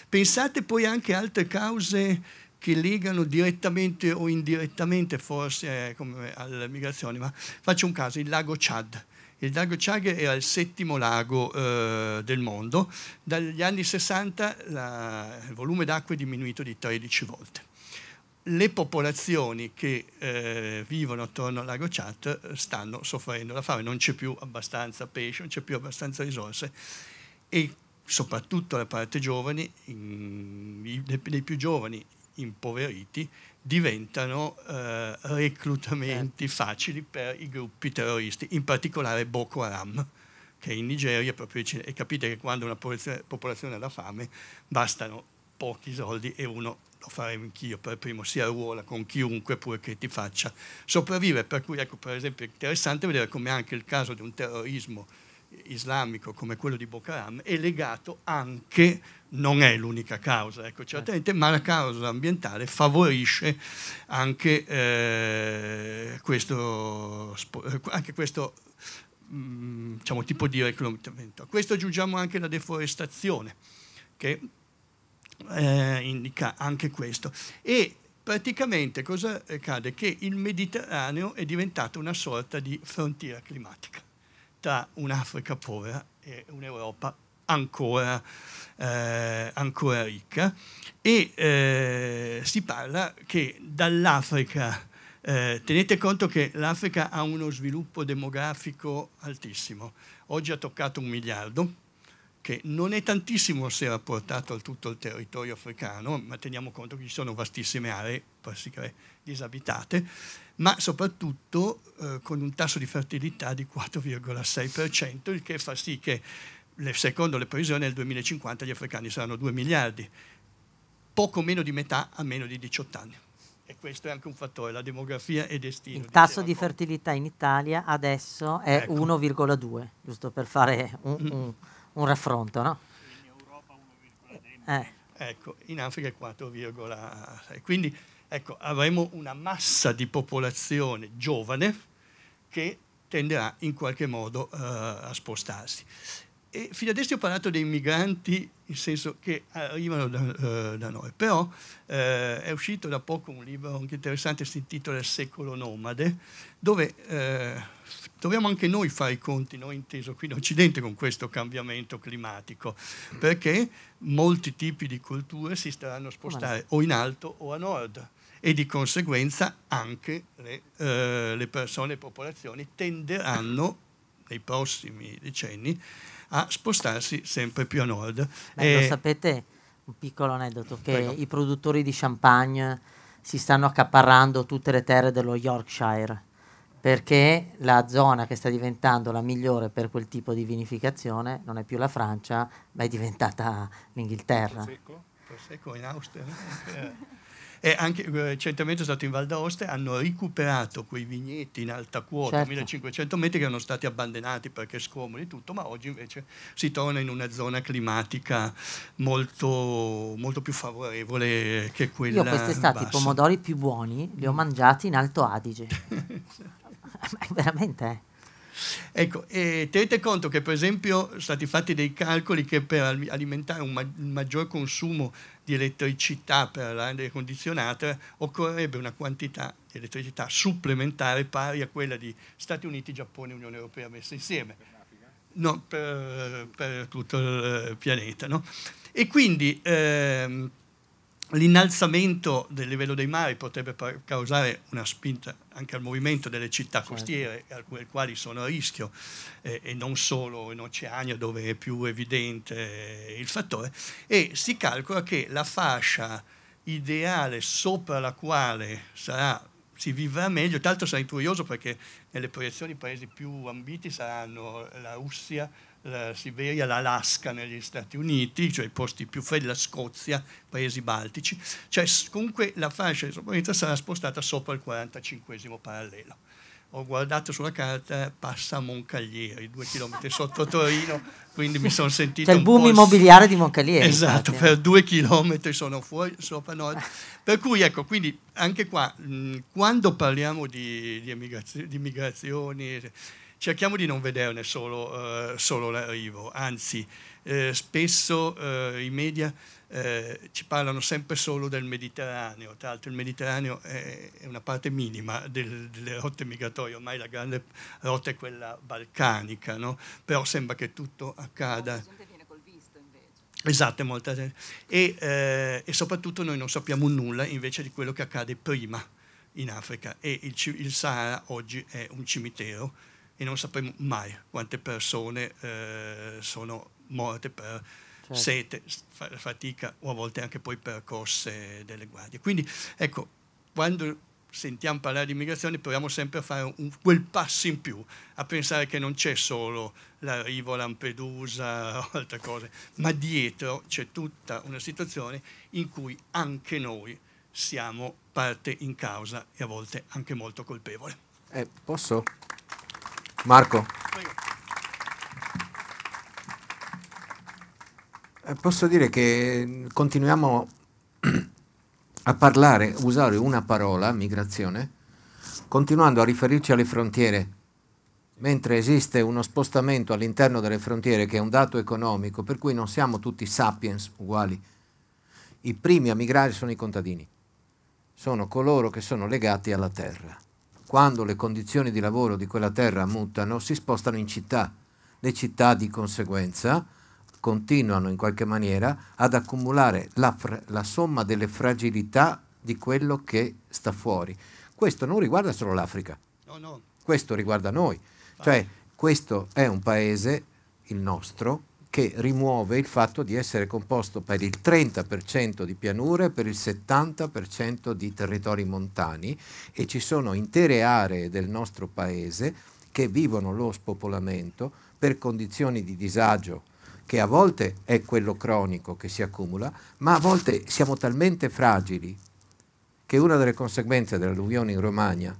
Pensate poi anche a altre cause che legano direttamente o indirettamente forse eh, come, alla migrazione, ma faccio un caso, il lago Chad. Il lago Chad era il settimo lago eh, del mondo, dagli anni 60 la, il volume d'acqua è diminuito di 13 volte le popolazioni che eh, vivono attorno al lago Chad eh, stanno soffrendo la fame, non c'è più abbastanza pesce, non c'è più abbastanza risorse e soprattutto la parte giovane, dei più giovani impoveriti, diventano eh, reclutamenti certo. facili per i gruppi terroristi, in particolare Boko Haram che è in Nigeria proprio vicino, e capite che quando una popolazione ha la fame bastano pochi soldi e uno lo farei anch'io per primo, sia a ruola con chiunque pure che ti faccia sopravvivere. Per cui ecco per esempio è interessante vedere come anche il caso di un terrorismo islamico come quello di Boko Haram è legato anche, non è l'unica causa, ecco, certamente, ma la causa ambientale favorisce anche eh, questo, anche questo mh, mm, diciamo, tipo di reclutamento. A questo aggiungiamo anche la deforestazione, che eh, indica anche questo. E praticamente cosa accade? Eh, che il Mediterraneo è diventato una sorta di frontiera climatica tra un'Africa povera e un'Europa ancora, eh, ancora ricca e eh, si parla che dall'Africa, eh, tenete conto che l'Africa ha uno sviluppo demografico altissimo, oggi ha toccato un miliardo, che non è tantissimo se rapportato a tutto il territorio africano, ma teniamo conto che ci sono vastissime aree disabitate, ma soprattutto eh, con un tasso di fertilità di 4,6%, il che fa sì che le, secondo le previsioni nel 2050 gli africani saranno 2 miliardi, poco meno di metà a meno di 18 anni. E questo è anche un fattore, la demografia è destino. Il diciamo. tasso di fertilità in Italia adesso è ecco. 1,2, giusto per fare un, un mm un raffronto, no? In Europa 1,1. Eh. Ecco, in Africa è 4,6. Quindi ecco, avremo una massa di popolazione giovane che tenderà in qualche modo uh, a spostarsi. E fino adesso ho parlato dei migranti, nel senso che arrivano da, uh, da noi, però uh, è uscito da poco un libro anche interessante, si intitola Il secolo nomade, dove dobbiamo anche noi fare i conti, noi inteso qui in Occidente, con questo cambiamento climatico, perché molti tipi di culture si staranno a spostare o in alto o a nord e di conseguenza anche le, eh, le persone e popolazioni tenderanno nei prossimi decenni a spostarsi sempre più a nord. Beh, lo sapete, un piccolo aneddoto, che Prego. i produttori di champagne si stanno accaparrando tutte le terre dello Yorkshire perché la zona che sta diventando la migliore per quel tipo di vinificazione non è più la Francia, ma è diventata l'Inghilterra. Prosecco, prosecco in Austria. e eh, eh, anche recentemente eh, sono stato in Val d'Aoste, hanno recuperato quei vigneti in alta quota, certo. 1500 metri, che erano stati abbandonati perché scomodi tutto, ma oggi invece si torna in una zona climatica molto, molto più favorevole che quella Io quest'estate i pomodori più buoni li ho mm. mangiati in Alto Adige. veramente. Ecco, e tenete conto che per esempio sono stati fatti dei calcoli che per alimentare un, un maggior consumo di elettricità per l'aria condizionata occorrerebbe una quantità di elettricità supplementare pari a quella di Stati Uniti, Giappone e Unione Europea messe insieme. No, per, per tutto il pianeta. No? E quindi... Ehm, l'innalzamento del livello dei mari potrebbe causare una spinta anche al movimento delle città certo. costiere, alcune quali sono a rischio, eh, e non solo in Oceania dove è più evidente eh, il fattore, e si calcola che la fascia ideale sopra la quale sarà, si vivrà meglio, tra l'altro sarà curioso perché nelle proiezioni i paesi più ambiti saranno la Russia, la Siberia, l'Alaska negli Stati Uniti, cioè i posti più freddi, la Scozia, paesi baltici, cioè comunque la fascia di sopravvivenza sarà spostata sopra il 45 parallelo ho guardato sulla carta, passa a Moncaglieri, due chilometri sotto Torino, quindi mi sono sentito... C'è cioè, il boom immobiliare di Moncaglieri. Esatto, infatti. per due chilometri sono fuori, sopra nord. per cui ecco, quindi anche qua, mh, quando parliamo di, di, immigrazioni, cerchiamo di non vederne solo, eh, solo l'arrivo, anzi eh, spesso eh, i media eh, ci parlano sempre solo del Mediterraneo, tra l'altro il Mediterraneo è, è una parte minima del, delle rotte migratorie, ormai la grande rotta è quella balcanica, no? però sembra che tutto accada. Esatto, molta gente. E, eh, e soprattutto noi non sappiamo nulla invece di quello che accade prima in Africa e il, il Sahara oggi è un cimitero e non sapremo mai quante persone eh, sono morte per certo. sete, fatica o a volte anche poi percorse delle guardie. Quindi ecco, quando sentiamo parlare di immigrazione proviamo sempre a fare un, quel passo in più, a pensare che non c'è solo l'arrivo a Lampedusa o altre cose, ma dietro c'è tutta una situazione in cui anche noi siamo parte in causa e a volte anche molto colpevole. Eh, posso? Marco. Eh, posso dire che continuiamo a parlare, usare una parola, migrazione, continuando a riferirci alle frontiere, mentre esiste uno spostamento all'interno delle frontiere che è un dato economico, per cui non siamo tutti sapiens uguali. I primi a migrare sono i contadini, sono coloro che sono legati alla terra quando le condizioni di lavoro di quella terra mutano, si spostano in città. Le città di conseguenza continuano in qualche maniera ad accumulare la, la somma delle fragilità di quello che sta fuori. Questo non riguarda solo l'Africa, no, no. questo riguarda noi. Cioè, ah. questo è un paese, il nostro, che rimuove il fatto di essere composto per il 30% di pianure e per il 70% di territori montani e ci sono intere aree del nostro paese che vivono lo spopolamento per condizioni di disagio che a volte è quello cronico che si accumula, ma a volte siamo talmente fragili che una delle conseguenze dell'alluvione in Romagna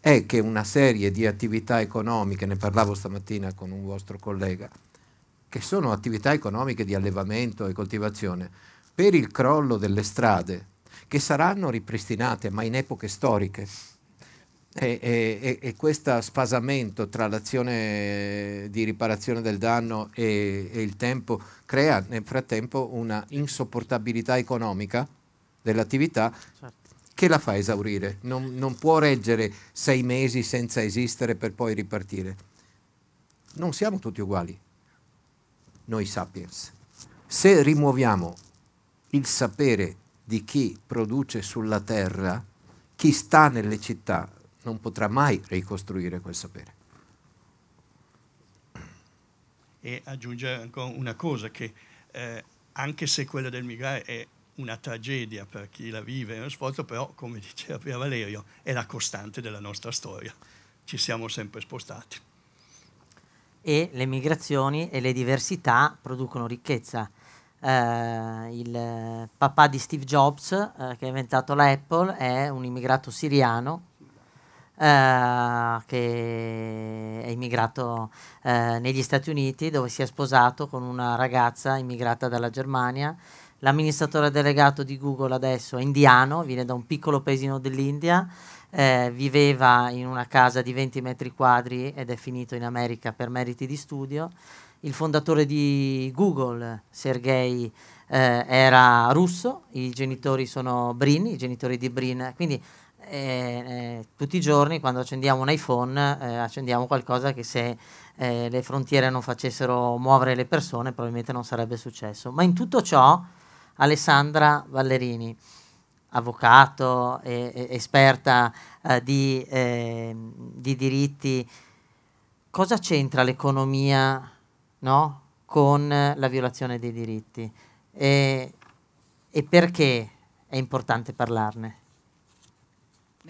è che una serie di attività economiche, ne parlavo stamattina con un vostro collega, che sono attività economiche di allevamento e coltivazione, per il crollo delle strade, che saranno ripristinate ma in epoche storiche, e, e, e questo sfasamento tra l'azione di riparazione del danno e, e il tempo crea nel frattempo una insopportabilità economica dell'attività certo. che la fa esaurire. Non, non, può reggere sei mesi senza esistere per poi ripartire. Non siamo tutti uguali noi sapiens. Se rimuoviamo il sapere di chi produce sulla terra, chi sta nelle città non potrà mai ricostruire quel sapere. E aggiunge ancora una cosa che eh, anche se quella del migrare è una tragedia per chi la vive, è uno sforzo, però come diceva prima Valerio, è la costante della nostra storia. Ci siamo sempre spostati e le migrazioni e le diversità producono ricchezza. Eh, il papà di Steve Jobs, eh, che ha inventato l'Apple, è un immigrato siriano eh, che è immigrato eh, negli Stati Uniti dove si è sposato con una ragazza immigrata dalla Germania. L'amministratore delegato di Google adesso è indiano, viene da un piccolo paesino dell'India eh, viveva in una casa di 20 metri quadri ed è finito in America per meriti di studio. Il fondatore di Google, Sergei, eh, era russo, i genitori sono Brin, i genitori di Brin, quindi eh, eh, tutti i giorni quando accendiamo un iPhone eh, accendiamo qualcosa che se eh, le frontiere non facessero muovere le persone probabilmente non sarebbe successo. Ma in tutto ciò Alessandra Vallerini, avvocato, e, e, esperta eh, di, eh, di, diritti, cosa c'entra l'economia no? con la violazione dei diritti e, e perché è importante parlarne?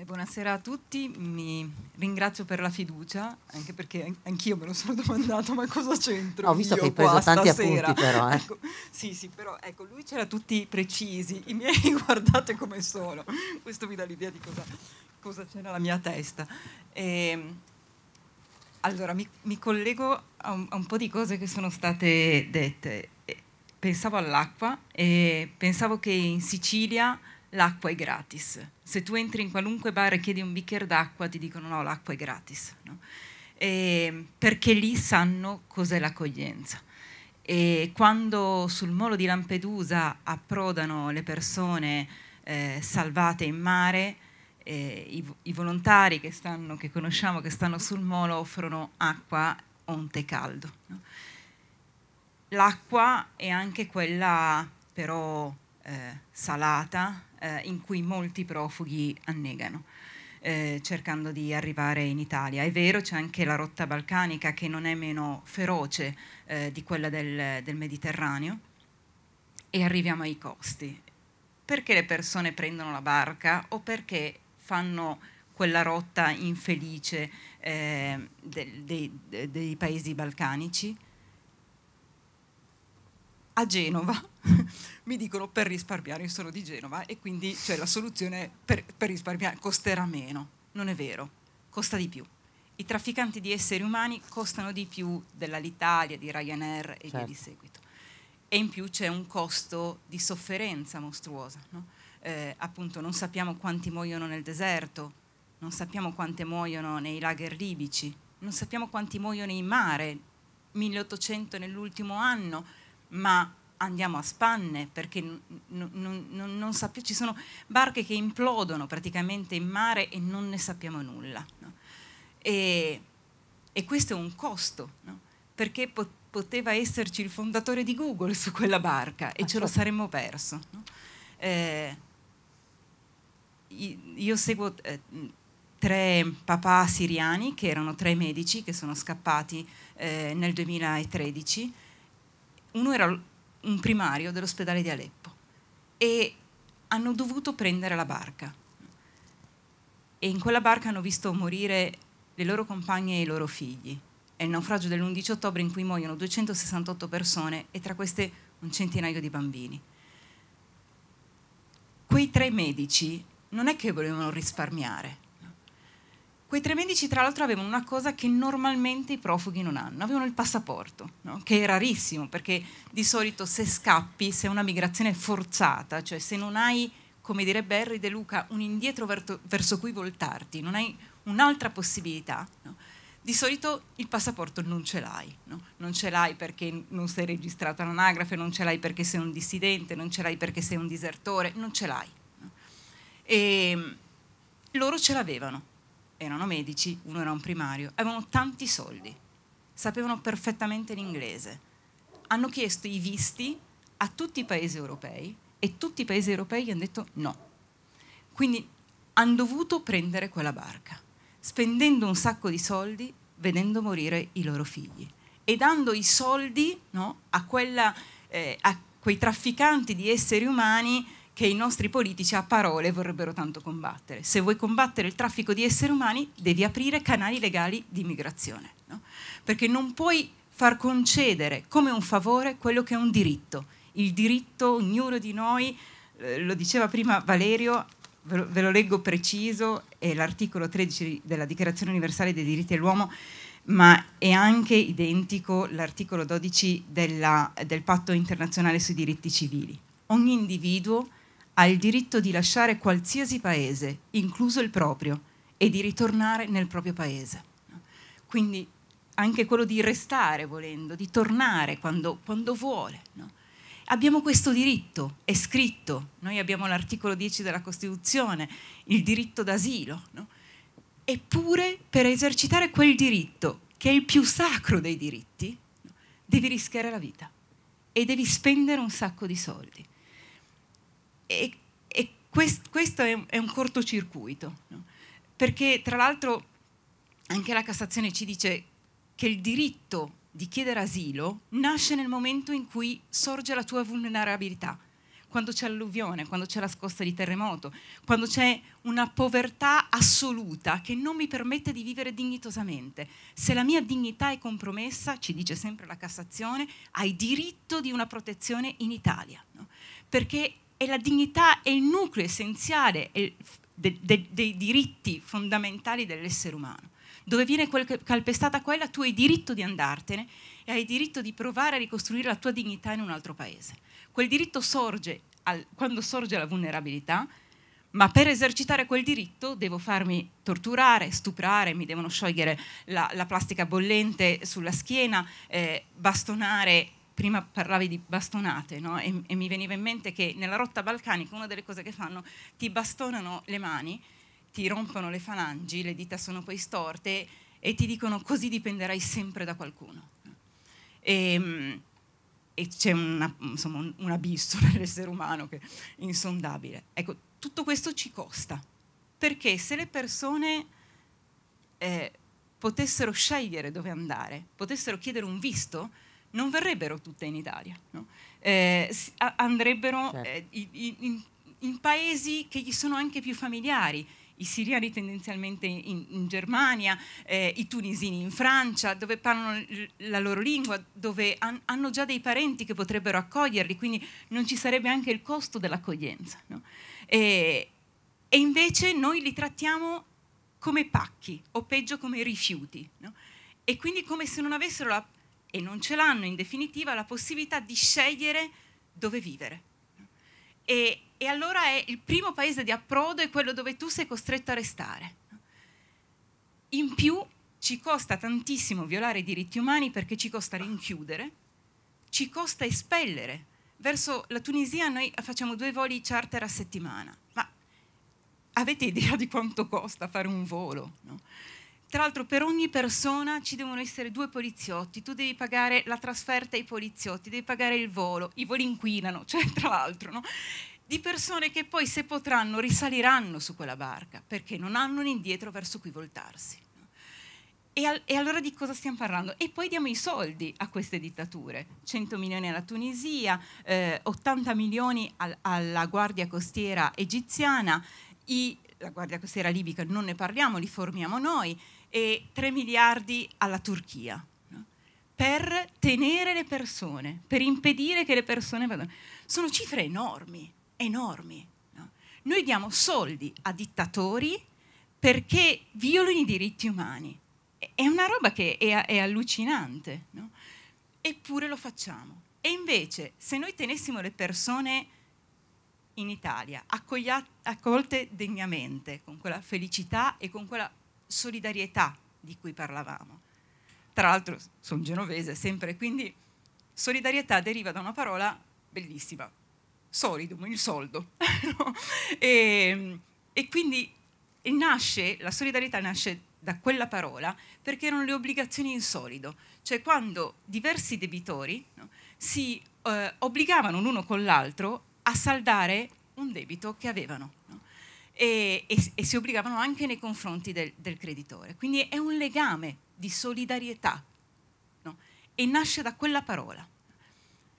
buonasera a tutti, mi ringrazio per la fiducia, anche perché anch'io me lo sono domandato, ma cosa c'entro? Ho visto che hai preso tanti stasera. appunti però. Eh. Ecco, sì, sì, però ecco, lui c'era tutti precisi, i miei guardate come sono, questo mi dà l'idea di cosa, cosa c'è nella mia testa. E, ehm, allora, mi, mi collego a un, a un, po' di cose che sono state dette. Pensavo all'acqua e pensavo che in Sicilia l'acqua è gratis. Se tu entri in qualunque bar e chiedi un bicchiere d'acqua, ti dicono no, l'acqua è gratis. No? E, ehm, perché lì sanno cos'è l'accoglienza. E quando sul molo di Lampedusa approdano le persone eh, salvate in mare, eh, i, i, volontari che, stanno, che, conosciamo, che stanno sul molo, offrono acqua o un tè caldo. No? L'acqua è anche quella però eh, salata, eh, in cui molti profughi annegano. Eh, cercando di arrivare in Italia. È vero, c'è anche la rotta balcanica che non è meno feroce eh, di quella del, del, Mediterraneo e arriviamo ai costi. Perché le persone prendono la barca o perché fanno quella rotta infelice eh, dei, dei, dei paesi balcanici? a Genova mi dicono per risparmiare, io sono di Genova e quindi cioè, la soluzione per, per risparmiare costerà meno. Non è vero, costa di più. I trafficanti di esseri umani costano di più dell'Alitalia, di Ryanair e certo. via di certo. seguito. E in più c'è un costo di sofferenza mostruosa. No? Eh, appunto non sappiamo quanti muoiono nel deserto, non sappiamo quante muoiono nei lager libici, non sappiamo quanti muoiono in mare, 1800 nell'ultimo anno ma andiamo a spanne perché non sappiamo, ci sono barche che implodono praticamente in mare e non ne sappiamo nulla. No? E, e, questo è un costo, no? perché po poteva esserci il fondatore di Google su quella barca e ah, ce lo certo. saremmo perso. No? Eh, io seguo eh, tre papà siriani che erano tre medici che sono scappati eh, nel 2013 uno era un primario dell'ospedale di Aleppo e hanno dovuto prendere la barca. E in quella barca hanno visto morire le loro compagne e i loro figli. È il naufragio dell'11 ottobre in cui muoiono 268 persone e tra queste un centinaio di bambini. Quei tre medici non è che volevano risparmiare, Quei tre medici tra l'altro avevano una cosa che normalmente i profughi non hanno, avevano il passaporto, no? che è rarissimo perché di solito se scappi, se è una migrazione forzata, cioè se non hai, come direbbe Henry De Luca, un indietro verso cui voltarti, non hai un'altra possibilità, no? di solito il passaporto non ce l'hai, no? non ce l'hai perché non sei registrato all'anagrafe, non ce l'hai perché sei un dissidente, non ce l'hai perché sei un disertore, non ce l'hai. E ehm, loro ce l'avevano erano medici, uno era un primario, avevano tanti soldi, sapevano perfettamente l'inglese, hanno chiesto i visti a tutti i paesi europei e tutti i paesi europei gli hanno detto no. Quindi hanno dovuto prendere quella barca, spendendo un sacco di soldi, vedendo morire i loro figli e dando i soldi no, a, quella, eh, a quei trafficanti di esseri umani che i nostri politici a parole vorrebbero tanto combattere. Se vuoi combattere il traffico di esseri umani devi aprire canali legali di immigrazione, no? perché non puoi far concedere come un favore quello che è un diritto. Il diritto, ognuno di noi, eh, lo diceva prima Valerio, ve lo, ve lo leggo preciso, è l'articolo 13 della Dichiarazione universale dei diritti dell'uomo, ma è anche identico l'articolo 12 della, del patto internazionale sui diritti civili. Ogni individuo ha il diritto di lasciare qualsiasi paese, incluso il proprio, e di ritornare nel proprio paese. Quindi anche quello di restare volendo, di tornare quando, quando vuole. No? Abbiamo questo diritto, è scritto, noi abbiamo l'articolo 10 della Costituzione, il diritto d'asilo. No? Eppure per esercitare quel diritto, che è il più sacro dei diritti, devi rischiare la vita e devi spendere un sacco di soldi. E, e quest, questo è un, è un cortocircuito, no? perché tra l'altro anche la Cassazione ci dice che il diritto di chiedere asilo nasce nel momento in cui sorge la tua vulnerabilità, quando c'è alluvione, quando c'è la scossa di terremoto, quando c'è una povertà assoluta che non mi permette di vivere dignitosamente. Se la mia dignità è compromessa, ci dice sempre la Cassazione, hai diritto di una protezione in Italia, no? perché e la dignità è il nucleo essenziale dei, dei, diritti fondamentali dell'essere umano. Dove viene calpestata quella, tu hai diritto di andartene e hai diritto di provare a ricostruire la tua dignità in un altro paese. Quel diritto sorge al, quando sorge la vulnerabilità, ma per esercitare quel diritto devo farmi torturare, stuprare, mi devono sciogliere la, la plastica bollente sulla schiena, eh, bastonare prima parlavi di bastonate no? e, e, mi veniva in mente che nella rotta balcanica una delle cose che fanno ti bastonano le mani, ti rompono le falangi, le dita sono poi storte e ti dicono così dipenderai sempre da qualcuno. E, ehm, e c'è una, insomma, un, un abisso nell'essere umano che è insondabile. Ecco, tutto questo ci costa, perché se le persone eh, potessero scegliere dove andare, potessero chiedere un visto, non verrebbero tutte in Italia, no? eh, andrebbero certo. Eh, in, in, in, paesi che gli sono anche più familiari. I siriani tendenzialmente in, in Germania, eh, i tunisini in Francia, dove parlano la loro lingua, dove han, hanno già dei parenti che potrebbero accoglierli, quindi non ci sarebbe anche il costo dell'accoglienza. No? E, e invece noi li trattiamo come pacchi o peggio come rifiuti. No? E quindi come se non avessero la e non ce l'hanno in definitiva la possibilità di scegliere dove vivere. E, e allora è il primo paese di approdo è quello dove tu sei costretto a restare. In più ci costa tantissimo violare i diritti umani perché ci costa rinchiudere, ci costa espellere. Verso la Tunisia noi facciamo due voli charter a settimana, ma avete idea di quanto costa fare un volo? No? Tra l'altro per ogni persona ci devono essere due poliziotti, tu devi pagare la trasferta ai poliziotti, devi pagare il volo, i voli inquinano, cioè tra l'altro, no? di persone che poi se potranno risaliranno su quella barca perché non hanno un indietro verso cui voltarsi. E, al, e, allora di cosa stiamo parlando? E poi diamo i soldi a queste dittature, 100 milioni alla Tunisia, eh, 80 milioni al, alla Guardia Costiera egiziana, i, la Guardia Costiera libica non ne parliamo, li formiamo noi, e 3 miliardi alla Turchia no? per tenere le persone, per impedire che le persone vadano. Sono cifre enormi, enormi. No? Noi diamo soldi a dittatori perché violano i diritti umani. È una roba che è, è allucinante, no? eppure lo facciamo. E invece, se noi tenessimo le persone in Italia, accolte degnamente, con quella felicità e con quella solidarietà di cui parlavamo. Tra l'altro sono genovese sempre, quindi solidarietà deriva da una parola bellissima, solidum, il soldo. e, e, quindi e nasce, la solidarietà nasce da quella parola perché erano le obbligazioni in solido, cioè quando diversi debitori no, si eh, obbligavano l'uno con l'altro a saldare un debito che avevano. No? e, e, e, si obbligavano anche nei confronti del, del, creditore. Quindi è un legame di solidarietà no? e nasce da quella parola.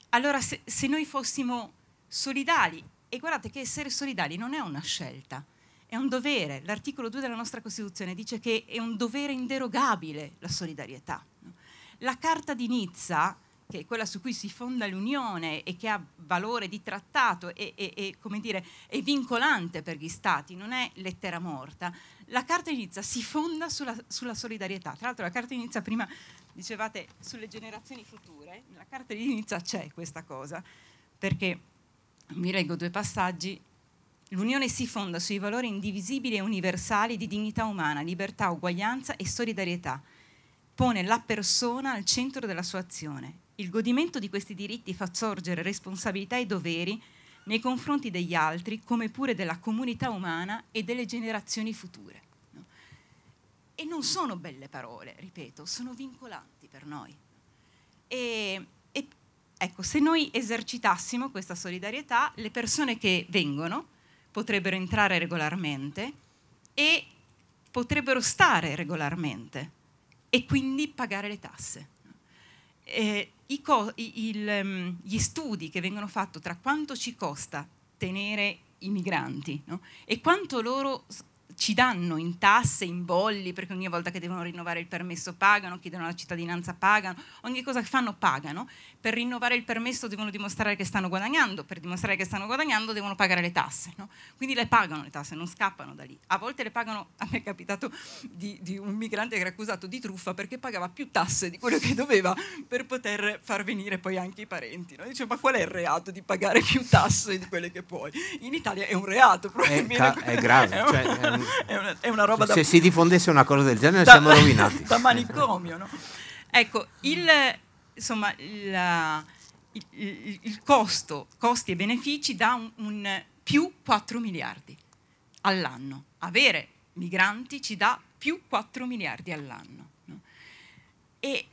Allora se, se noi fossimo solidali, e guardate che essere solidali non è una scelta, è un dovere. L'articolo 2 della nostra Costituzione dice che è un dovere inderogabile la solidarietà. La Carta di Nizza che è quella su cui si fonda l'Unione e che ha valore di trattato e, e, e, come dire, è vincolante per gli Stati, non è lettera morta, la Carta di Nizza si fonda sulla, sulla solidarietà. Tra l'altro la Carta di Nizza prima dicevate sulle generazioni future, nella Carta di Nizza c'è questa cosa, perché vi leggo due passaggi. L'Unione si fonda sui valori indivisibili e universali di dignità umana, libertà, uguaglianza e solidarietà. Pone la persona al centro della sua azione il godimento di questi diritti fa sorgere responsabilità e doveri nei confronti degli altri, come pure della comunità umana e delle generazioni future. No? E non sono belle parole, ripeto, sono vincolanti per noi. E, e, ecco, se noi esercitassimo questa solidarietà, le persone che vengono potrebbero entrare regolarmente e potrebbero stare regolarmente e quindi pagare le tasse. No? E, i il, ehm, gli studi che vengono fatti tra quanto ci costa tenere i migranti no? e quanto loro ci danno in tasse, in bolli, perché ogni volta che devono rinnovare il permesso pagano, chiedono la cittadinanza pagano, ogni cosa che fanno pagano, per rinnovare il permesso devono dimostrare che stanno guadagnando, per dimostrare che stanno guadagnando devono pagare le tasse, no? quindi le pagano le tasse, non scappano da lì, a volte le pagano, a me è capitato di, di un migrante che era accusato di truffa perché pagava più tasse di quello che doveva per poter far venire poi anche i parenti, no? dice ma qual è il reato di pagare più tasse di quelle che puoi? In Italia è un reato, probabilmente. È, è grave, cioè, è un è, una, è una roba Se da... si diffondesse una cosa del genere da, siamo rovinati. da manicomio, no? Ecco, il, insomma, la, il, il, costo, costi e benefici da un, un più 4 miliardi all'anno. Avere migranti ci dà più 4 miliardi all'anno. No? E,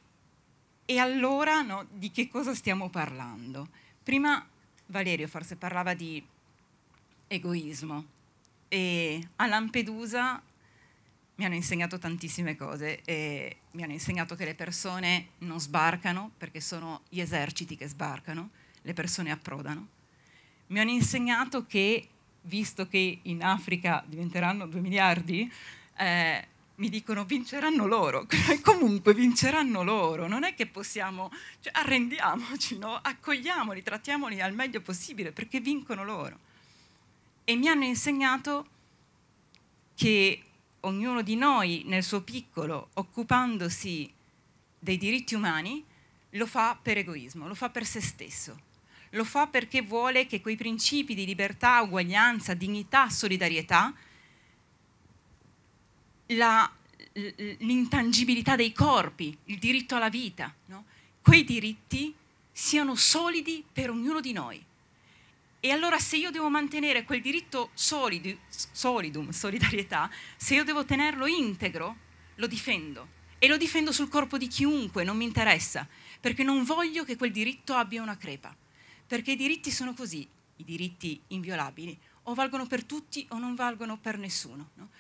e, allora no, di che cosa stiamo parlando? Prima Valerio forse parlava di egoismo e a Lampedusa mi hanno insegnato tantissime cose e mi hanno insegnato che le persone non sbarcano perché sono gli eserciti che sbarcano, le persone approdano. Mi hanno insegnato che, visto che in Africa diventeranno due miliardi, eh, mi dicono vinceranno loro, comunque vinceranno loro, non è che possiamo, cioè, arrendiamoci, no? accogliamoli, trattiamoli al meglio possibile perché vincono loro e mi hanno insegnato che ognuno di noi nel suo piccolo, occupandosi dei diritti umani, lo fa per egoismo, lo fa per se stesso, lo fa perché vuole che quei principi di libertà, uguaglianza, dignità, solidarietà, l'intangibilità dei corpi, il diritto alla vita, no? quei diritti siano solidi per ognuno di noi. E allora se io devo mantenere quel diritto solidi, solidum, solidarietà, se io devo tenerlo integro, lo difendo. E lo difendo sul corpo di chiunque, non mi interessa, perché non voglio che quel diritto abbia una crepa. Perché i diritti sono così, i diritti inviolabili, o valgono per tutti o non valgono per nessuno. No?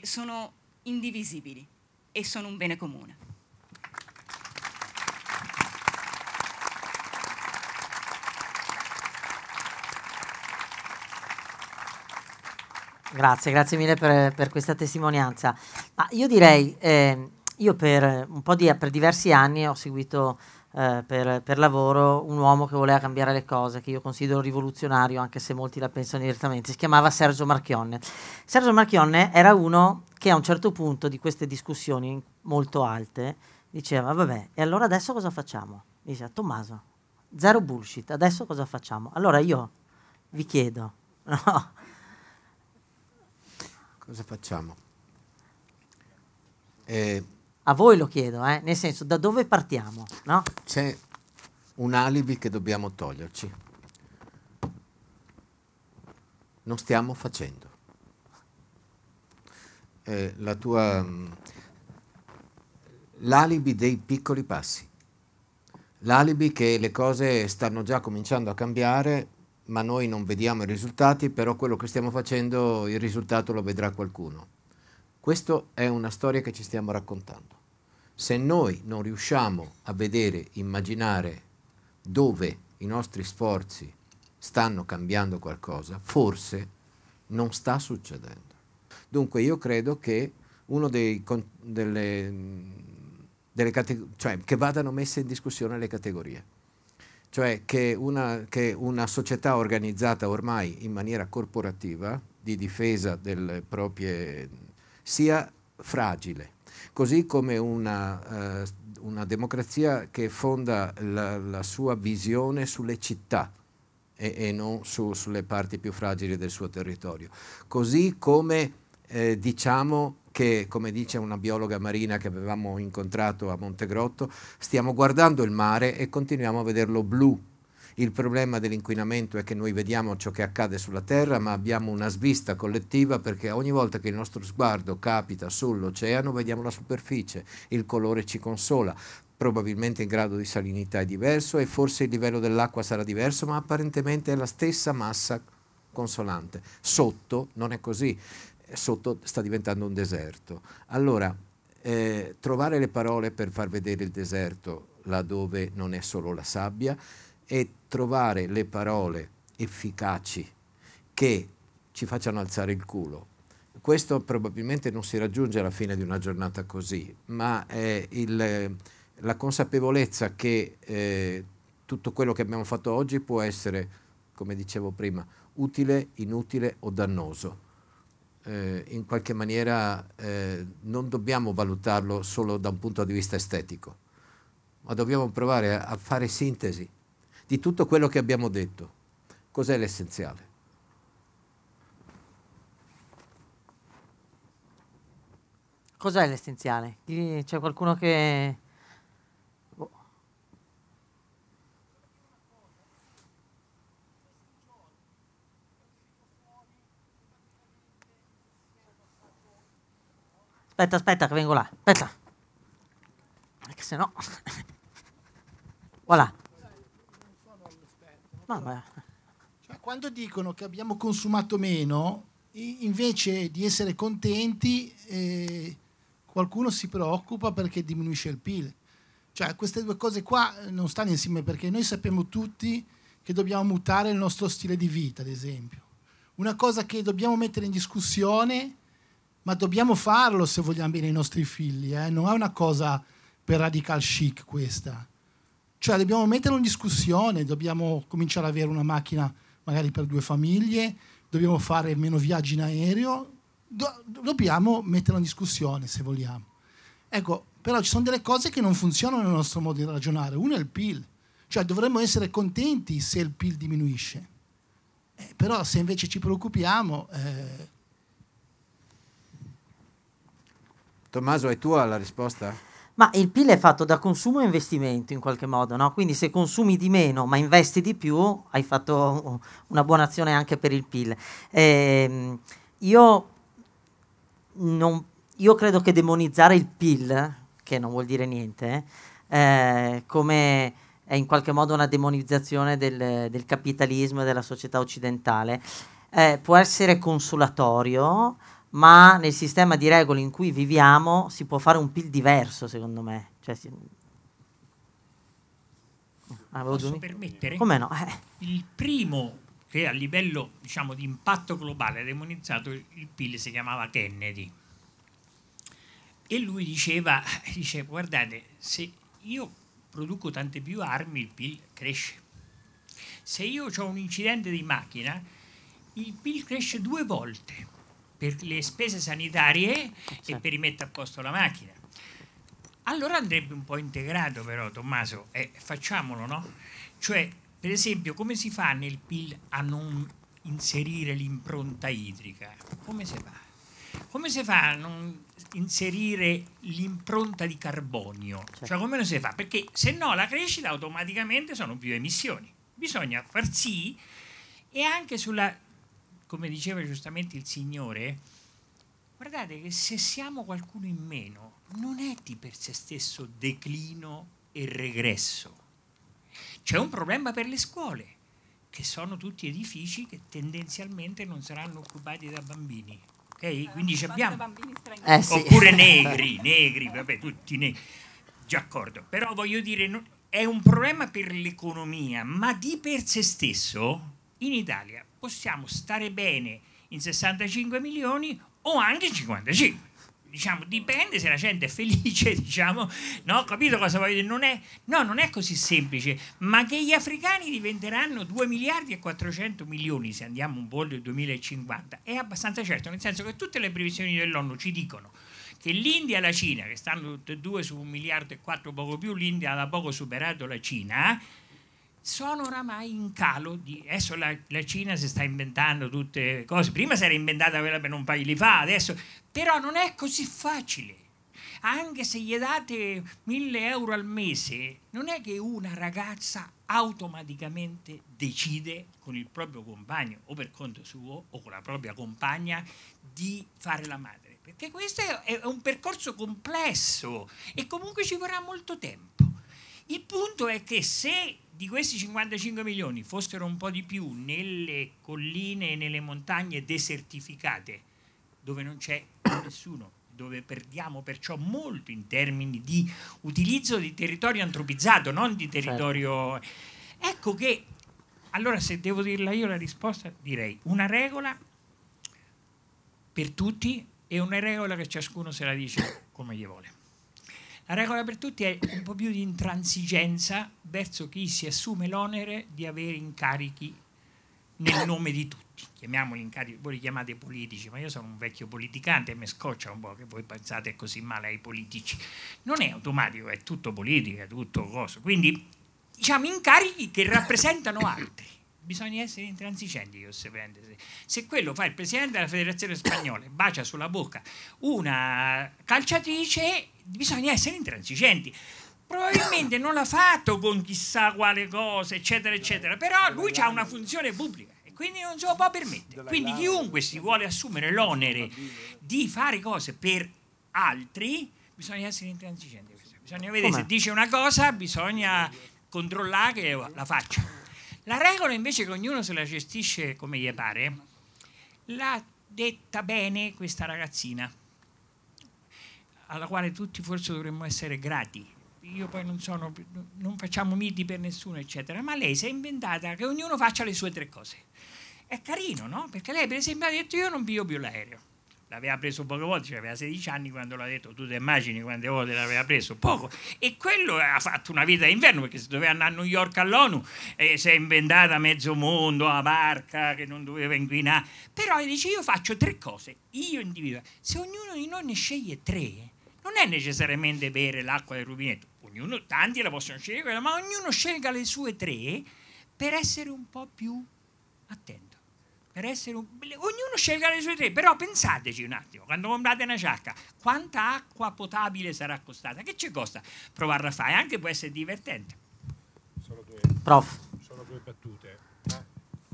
sono indivisibili e sono un bene comune. Grazie, grazie mille per, per questa testimonianza. Ma io direi, eh, io per, di, per, diversi anni ho seguito eh, per, per, lavoro un uomo che voleva cambiare le cose, che io considero rivoluzionario, anche se molti la pensano direttamente, si chiamava Sergio Marchionne. Sergio Marchionne era uno che a un certo punto di queste discussioni molto alte diceva, vabbè, e allora adesso cosa facciamo? Mi diceva, Tommaso, zero bullshit, adesso cosa facciamo? Allora io vi chiedo, no? cosa facciamo? Eh, a voi lo chiedo, eh? nel senso da dove partiamo? No? C'è un alibi che dobbiamo toglierci. Non stiamo facendo. Eh, la tua, mm, l'alibi dei piccoli passi, l'alibi che le cose stanno già cominciando a cambiare ma noi non vediamo i risultati, però quello che stiamo facendo, il risultato lo vedrà qualcuno. Questa è una storia che ci stiamo raccontando. Se noi non riusciamo a vedere, immaginare dove i nostri sforzi stanno cambiando qualcosa, forse non sta succedendo. Dunque io credo che uno dei, delle, delle cioè che vadano messe in discussione le categorie cioè che una, che una società organizzata ormai in maniera corporativa di difesa delle proprie sia fragile, così come una, eh, una democrazia che fonda la, la, sua visione sulle città e, e non su, sulle parti più fragili del suo territorio, così come eh, diciamo che, come dice una biologa marina che avevamo incontrato a Montegrotto, stiamo guardando il mare e continuiamo a vederlo blu. Il problema dell'inquinamento è che noi vediamo ciò che accade sulla Terra, ma abbiamo una svista collettiva perché ogni volta che il nostro sguardo capita sull'oceano vediamo la superficie, il colore ci consola probabilmente il grado di salinità è diverso e forse il livello dell'acqua sarà diverso, ma apparentemente è la stessa massa consolante. Sotto non è così sotto sta diventando un deserto. Allora, eh, trovare le parole per far vedere il deserto laddove non è solo la sabbia e trovare le parole efficaci che ci facciano alzare il culo. Questo probabilmente non si raggiunge alla fine di una giornata così, ma è il, la consapevolezza che eh, tutto quello che abbiamo fatto oggi può essere, come dicevo prima, utile, inutile o dannoso eh, in qualche maniera eh, non dobbiamo valutarlo solo da un punto di vista estetico, ma dobbiamo provare a, a fare sintesi di tutto quello che abbiamo detto. Cos'è l'essenziale? Cos'è l'essenziale? C'è qualcuno che Aspetta, aspetta, che vengo là. Aspetta. Perché se no... voilà. No, cioè, quando dicono che abbiamo consumato meno, invece di essere contenti, eh, qualcuno si preoccupa perché diminuisce il PIL. Cioè, queste due cose qua eh, non stanno insieme perché noi sappiamo tutti che dobbiamo mutare il nostro stile di vita, ad esempio. Una cosa che dobbiamo mettere in discussione è ma dobbiamo farlo se vogliamo bene i nostri figli, eh? non è una cosa per radical chic questa. Cioè dobbiamo metterlo in discussione, dobbiamo cominciare ad avere una macchina magari per due famiglie, dobbiamo fare meno viaggi in aereo, do- dobbiamo metterlo in discussione se vogliamo. Ecco, però ci sono delle cose che non funzionano nel nostro modo di ragionare. Uno è il PIL, cioè dovremmo essere contenti se il PIL diminuisce. Eh, però se invece ci preoccupiamo, eh, Tommaso, è tua la risposta? Ma il PIL è fatto da consumo e investimento in qualche modo, no? quindi se consumi di meno ma investi di più hai fatto una buona azione anche per il PIL. Eh, io, non, io, credo che demonizzare il PIL, che non vuol dire niente, eh, come è in qualche modo una demonizzazione del, del capitalismo e della società occidentale, eh, può essere consolatorio ma nel sistema di regole in cui viviamo si può fare un PIL diverso, secondo me. Cioè, si... ah, Posso giù? permettere? Come no? Eh. Il primo che a livello diciamo, di impatto globale ha demonizzato il PIL si chiamava Kennedy. E lui diceva, dice, guardate, se io produco tante più armi, il PIL cresce. Se io ho un incidente di macchina, il PIL cresce due volte per le spese sanitarie sì. Eh, e certo. per rimettere a posto la macchina. Allora andrebbe un po' integrato però, Tommaso, eh, facciamolo, no? Cioè, per esempio, come si fa nel PIL a non inserire l'impronta idrica? Come si fa? Come si fa a non inserire l'impronta di carbonio? Cioè, certo. Cioè, come lo si fa? Perché se no la crescita automaticamente sono più emissioni. Bisogna far sì e anche sulla come diceva giustamente il Signore, guardate che se siamo qualcuno in meno, non è di per sé stesso declino e regresso. C'è un problema per le scuole, che sono tutti edifici che tendenzialmente non saranno occupati da bambini. Okay? Quindi ci abbiamo... Eh, sì. Oppure negri, negri, vabbè, tutti negri. Già accordo. Però voglio dire, è un problema per l'economia, ma di per sé stesso in Italia possiamo stare bene in 65 milioni o anche in 55. Diciamo, dipende se la gente è felice, diciamo, no? Capito cosa voglio dire? Non è, no, non è così semplice, ma che gli africani diventeranno 2 miliardi e 400 milioni se andiamo un po' nel 2050 è abbastanza certo, nel senso che tutte le previsioni dell'ONU ci dicono che l'India e la Cina, che stanno tutte e due su un miliardo e quattro poco più, l'India ha da poco superato la Cina, sono oramai in calo. Di, adesso la, la, Cina si sta inventando tutte le cose. Prima si era inventata quella per un paio di fa, adesso. Però non è così facile. Anche se gli date mille euro al mese, non è che una ragazza automaticamente decide con il proprio compagno o per conto suo o con la propria compagna di fare la madre. Perché questo è un percorso complesso e comunque ci vorrà molto tempo. Il punto è che se di questi 55 milioni fossero un po' di più nelle colline e nelle montagne desertificate, dove non c'è nessuno, dove perdiamo perciò molto in termini di utilizzo di territorio antropizzato, non di territorio... Certo. Ecco che, allora se devo dirla io la risposta, direi una regola per tutti e una regola che ciascuno se la dice come gli vuole. La regola per tutti è un po' più di intransigenza verso chi si assume l'onere di avere incarichi nel nome di tutti. Chiamiamoli incarichi, voi li chiamate politici, ma io sono un vecchio politicante e mi scoccia un po' che voi pensate così male ai politici. Non è automatico, è tutto politica, è tutto coso. Quindi diciamo incarichi che rappresentano altri. Bisogna essere intransigenti, io se, prende. se quello fa il presidente della federazione spagnola e bacia sulla bocca una calciatrice, bisogna essere intransigenti probabilmente non l'ha fatto con chissà quale cosa, eccetera, eccetera, però lui ha una funzione pubblica e quindi non se lo può permettere. Quindi chiunque si vuole assumere l'onere di fare cose per altri, bisogna essere intransigenti. Bisogna vedere se dice una cosa, bisogna controllare che la faccia. La regola invece che ognuno se la gestisce come gli pare, l'ha detta bene questa ragazzina alla quale tutti forse dovremmo essere grati. Io poi non sono, non facciamo miti per nessuno, eccetera, ma lei si è inventata che ognuno faccia le sue tre cose. È carino, no? Perché lei per esempio ha detto io non piglio più l'aereo. L'aveva preso poche volte, cioè aveva 16 anni quando l'ha detto, tu ti immagini quante volte l'aveva preso? Poco. E quello ha fatto una vita d'inverno perché se doveva andare a New York all'ONU e eh, si è inventata mezzo mondo, la barca che non doveva inquinare. Però dice io faccio tre cose, io individuo. Se ognuno di noi ne sceglie tre, non è necessariamente bere l'acqua del rubinetto, ognuno, tanti la possono scegliere ma ognuno scelga le sue tre per essere un po' più attento. Per essere un... Ognuno scelga le sue tre, però pensateci un attimo, quando comprate una ciacca, quanta acqua potabile sarà costata? Che ci costa provarla a fare? Anche può essere divertente. Solo due, Prof. Solo due battute. Eh.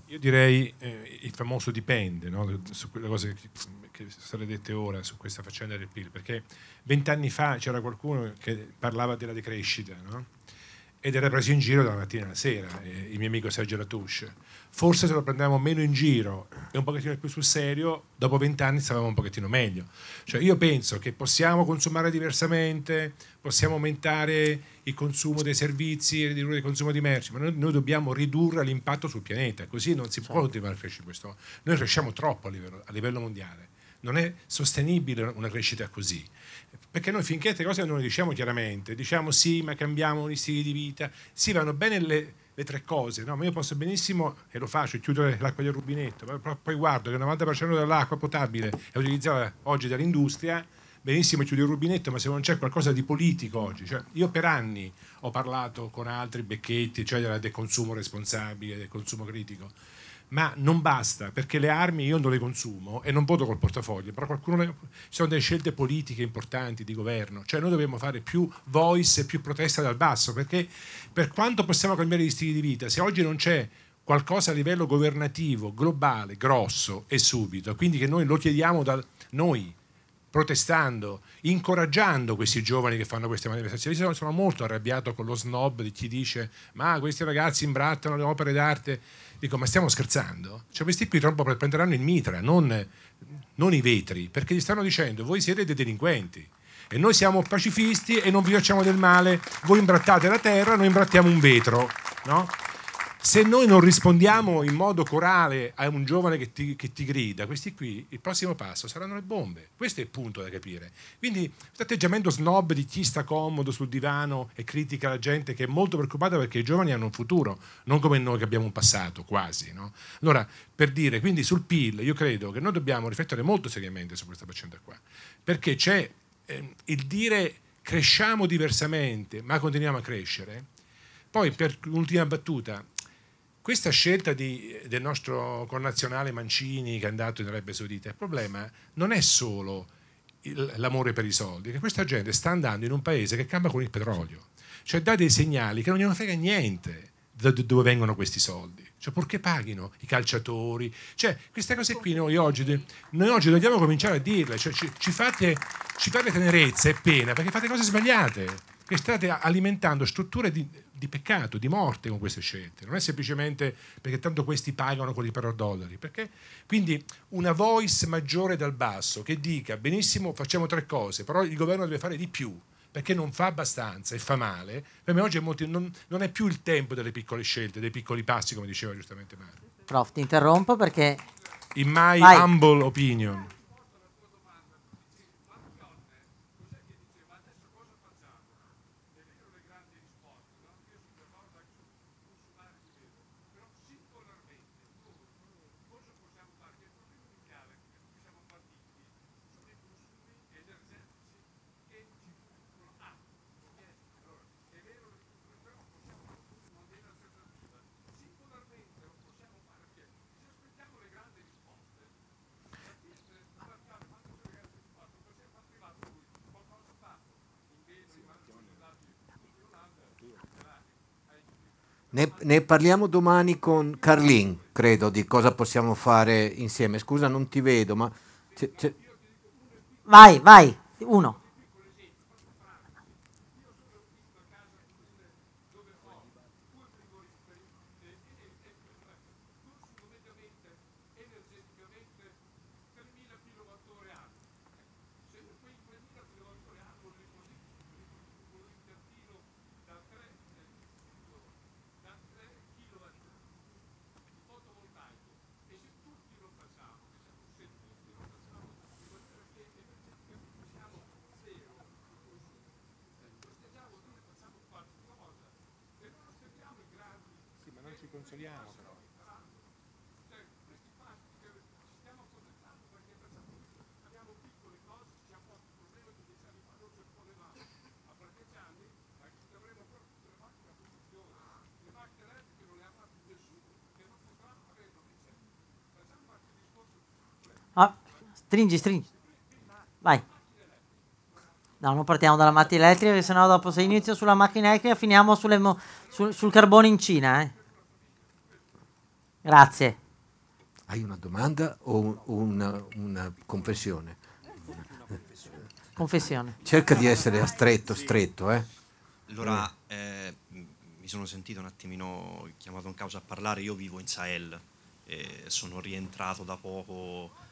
Io direi eh, il famoso dipende, no? su quelle cose che che sarete dette ora su questa faccenda del PIL, perché vent'anni fa c'era qualcuno che parlava della decrescita, no? ed era preso in giro dalla mattina alla sera, eh, il mio amico Sergio Latouche. Forse se lo prendiamo meno in giro e un pochettino più sul serio, dopo vent'anni stavamo un pochettino meglio. Cioè io penso che possiamo consumare diversamente, possiamo aumentare il consumo dei servizi e ridurre il consumo di merci, ma noi, noi dobbiamo ridurre l'impatto sul pianeta, così non si può certo. continuare a crescere in questo modo. Noi cresciamo troppo a livello, a livello mondiale non è sostenibile una crescita così. Perché noi finché queste cose non le diciamo chiaramente, diciamo sì, ma cambiamo gli stili di vita, sì, vanno bene le, le tre cose, no? ma io posso benissimo, e lo faccio, chiudere l'acqua del rubinetto, ma poi guardo che il 90% dell'acqua potabile è utilizzata oggi dall'industria, benissimo chiudo il rubinetto, ma se non c'è qualcosa di politico oggi, cioè, io per anni ho parlato con altri becchetti, cioè del consumo responsabile, del consumo critico, ma non basta perché le armi io non le consumo e non voto col portafoglio, però qualcuno le, ci sono delle scelte politiche importanti di governo, cioè noi dobbiamo fare più voice e più protesta dal basso perché per quanto possiamo cambiare gli stili di vita, se oggi non c'è qualcosa a livello governativo, globale, grosso e subito, quindi che noi lo chiediamo da noi protestando, incoraggiando questi giovani che fanno queste manifestazioni. Io sono molto arrabbiato con lo snob di chi dice ma questi ragazzi imbrattano le opere d'arte Dico, ma stiamo scherzando? Cioè, questi qui troppo un prenderanno il mitra, non, non i vetri, perché gli stanno dicendo, voi siete dei delinquenti e noi siamo pacifisti e non vi facciamo del male, voi imbrattate la terra, noi imbrattiamo un vetro, no? se noi non rispondiamo in modo corale a un giovane che ti, che ti, grida, questi qui, il prossimo passo saranno le bombe. Questo è il punto da capire. Quindi questo atteggiamento snob di chi sta comodo sul divano e critica la gente che è molto preoccupata perché i giovani hanno un futuro, non come noi che abbiamo un passato, quasi. No? Allora, per dire, quindi sul PIL, io credo che noi dobbiamo riflettere molto seriamente su questa faccenda qua, perché c'è eh, il dire cresciamo diversamente, ma continuiamo a crescere. Poi, per l'ultima battuta, questa scelta di, del nostro connazionale Mancini che è andato in Arabia Saudita, il problema non è solo l'amore per i soldi, che questa gente sta andando in un paese che cambia con il petrolio, cioè dà dei segnali che non gliene frega niente da dove vengono questi soldi, cioè purché paghino i calciatori, cioè queste cose qui noi oggi, noi oggi dobbiamo cominciare a dirle, cioè, ci, ci, fate, ci fate tenerezza e pena perché fate cose sbagliate, che state alimentando strutture di, di peccato, di morte con queste scelte. Non è semplicemente perché tanto questi pagano con i dollari. Perché? Quindi una voice maggiore dal basso che dica benissimo facciamo tre cose, però il governo deve fare di più perché non fa abbastanza e fa male, per me oggi è molto, non, non è più il tempo delle piccole scelte, dei piccoli passi, come diceva giustamente Mario. Prof, ti interrompo perché... In my Vai. humble opinion. Ne, ne, parliamo domani con Carlin, credo, di cosa possiamo fare insieme. Scusa, non ti vedo, ma... Vai, vai, uno. Stringi, stringi. Vai. No, non partiamo dalla macchina elettrica, perché sennò dopo se inizio sulla macchina elettrica finiamo sul, sul, carbone in Cina. Eh. Grazie. Hai una domanda o una, una confessione? Confessione. Cerca di essere a stretto, stretto. Eh. Allora, eh, mi sono sentito un attimino chiamato in causa a parlare. Io vivo in Sahel, eh, sono rientrato da poco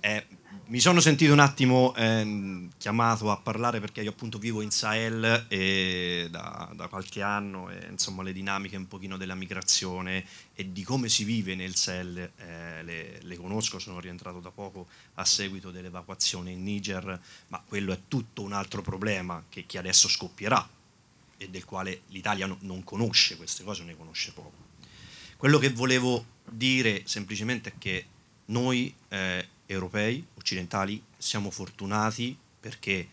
eh. eh, mi sono sentito un attimo ehm, chiamato a parlare perché io appunto vivo in Sahel e da, da, qualche anno e insomma le dinamiche un pochino della migrazione e di come si vive nel Sahel eh, le, le, conosco, sono rientrato da poco a seguito dell'evacuazione in Niger, ma quello è tutto un altro problema che, che adesso scoppierà e del quale l'Italia no, non conosce queste cose, ne conosce poco. Quello che volevo dire semplicemente è che noi eh, europei, occidentali, siamo fortunati perché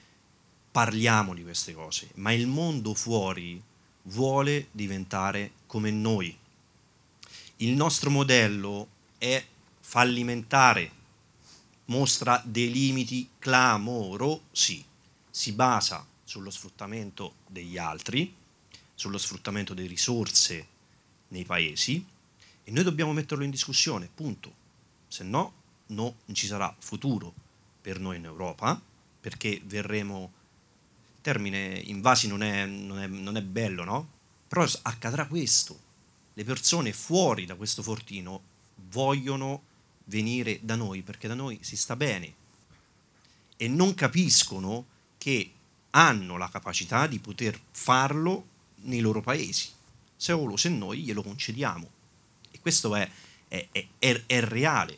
parliamo di queste cose, ma il mondo fuori vuole diventare come noi. Il nostro modello è fallimentare, mostra dei limiti clamorosi, si basa sullo sfruttamento degli altri, sullo sfruttamento delle risorse nei paesi e noi dobbiamo metterlo in discussione, punto. Se no no, non ci sarà futuro per noi in Europa, perché verremo... Il termine invasi non è, non è, non è bello, no? Però accadrà questo. Le persone fuori da questo fortino vogliono venire da noi perché da noi si sta bene e non capiscono che hanno la capacità di poter farlo nei loro paesi, solo se noi glielo concediamo. E questo è, è, è, è reale.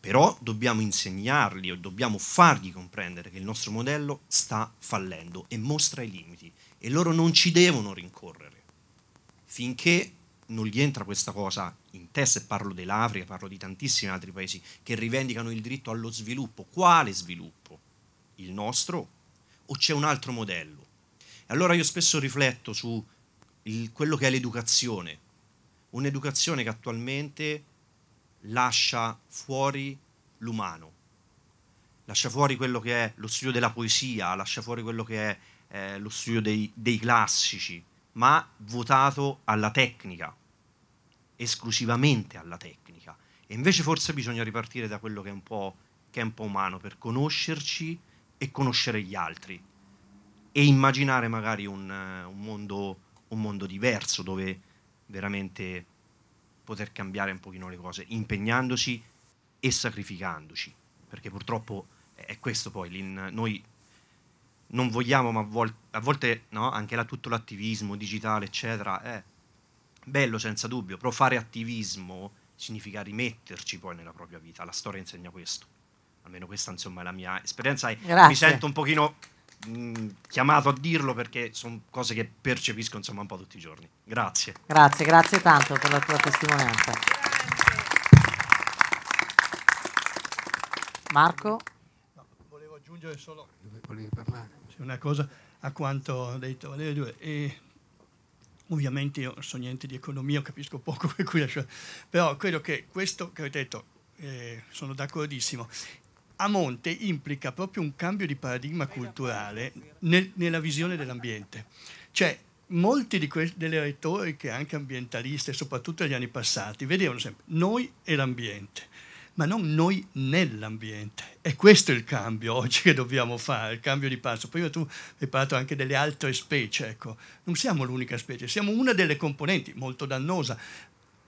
Però dobbiamo insegnargli o dobbiamo fargli comprendere che il nostro modello sta fallendo e mostra i limiti e loro non ci devono rincorrere. Finché non gli entra questa cosa in testa, e parlo dell'Africa, parlo di tantissimi altri paesi che rivendicano il diritto allo sviluppo. Quale sviluppo? Il nostro o c'è un altro modello? E allora io spesso rifletto su il, quello che è l'educazione, un'educazione che attualmente lascia fuori l'umano, lascia fuori quello che è lo studio della poesia, lascia fuori quello che è eh, lo studio dei, dei classici, ma votato alla tecnica, esclusivamente alla tecnica. E invece forse bisogna ripartire da quello che è un po', che è un po umano per conoscerci e conoscere gli altri e immaginare magari un, eh, un, mondo, un mondo diverso dove veramente poter cambiare un pochino le cose, impegnandoci e sacrificandoci, perché purtroppo è questo poi, noi non vogliamo, ma vol a volte no? anche là tutto l'attivismo digitale, eccetera, è bello senza dubbio, però fare attivismo significa rimetterci poi nella propria vita, la storia insegna questo, almeno questa insomma è la mia esperienza e Grazie. mi sento un pochino Mm, chiamato a dirlo perché sono cose che percepisco insomma un po' tutti i giorni. Grazie. Grazie, grazie tanto per la tua testimonianza. Marco? No, volevo aggiungere solo una cosa a quanto ha detto Valerio Due. E ovviamente io non so niente di economia, capisco poco, per cui lascio, però credo che questo che hai detto, eh, sono d'accordissimo, a monte implica proprio un cambio di paradigma culturale nel, nella visione dell'ambiente. Cioè, molti que- delle retoriche, anche ambientaliste, soprattutto negli anni passati, vedevano sempre noi e l'ambiente, ma non noi nell'ambiente. E questo è il cambio oggi che dobbiamo fare, il cambio di passo. Prima tu hai parlato anche delle altre specie, ecco. Non siamo l'unica specie, siamo una delle componenti, molto dannosa,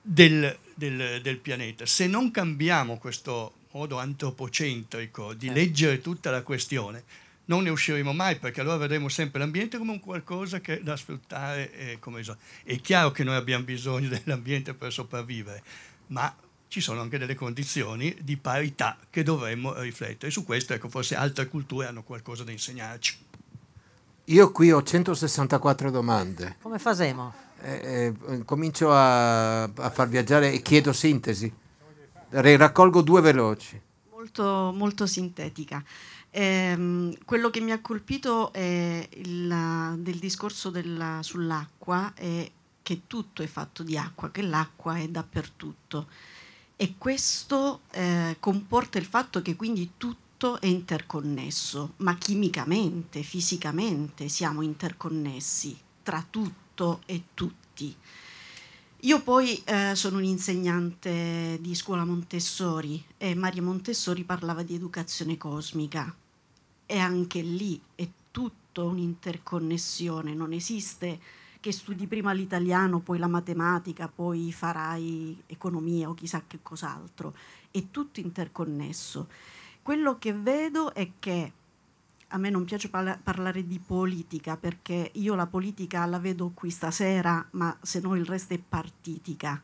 del, del, del pianeta. Se non cambiamo questo modo antropocentrico di eh. leggere tutta la questione, non ne usciremo mai perché allora vedremo sempre l'ambiente come un qualcosa che, da sfruttare. Eh, è chiaro che noi abbiamo bisogno dell'ambiente per sopravvivere, ma ci sono anche delle condizioni di parità che dovremmo riflettere. Su questo ecco, forse altre culture hanno qualcosa da insegnarci. Io qui ho 164 domande. Come facciamo? Eh, eh, comincio a, a far viaggiare e chiedo sintesi raccolgo due veloci. Molto, molto sintetica. Eh, quello che mi ha colpito il, del discorso del, sull'acqua è che tutto è fatto di acqua, che l'acqua è dappertutto e questo eh, comporta il fatto che quindi tutto è interconnesso, ma chimicamente, fisicamente siamo interconnessi tra tutto e tutti. Io poi eh, sono un'insegnante di scuola Montessori e Maria Montessori parlava di educazione cosmica e anche lì è tutto un'interconnessione, non esiste che studi prima l'italiano, poi la matematica, poi farai economia o chissà che cos'altro, è tutto interconnesso. Quello che vedo è che a me non piace parla parlare di politica perché io la politica la vedo qui stasera, ma se no il resto è partitica.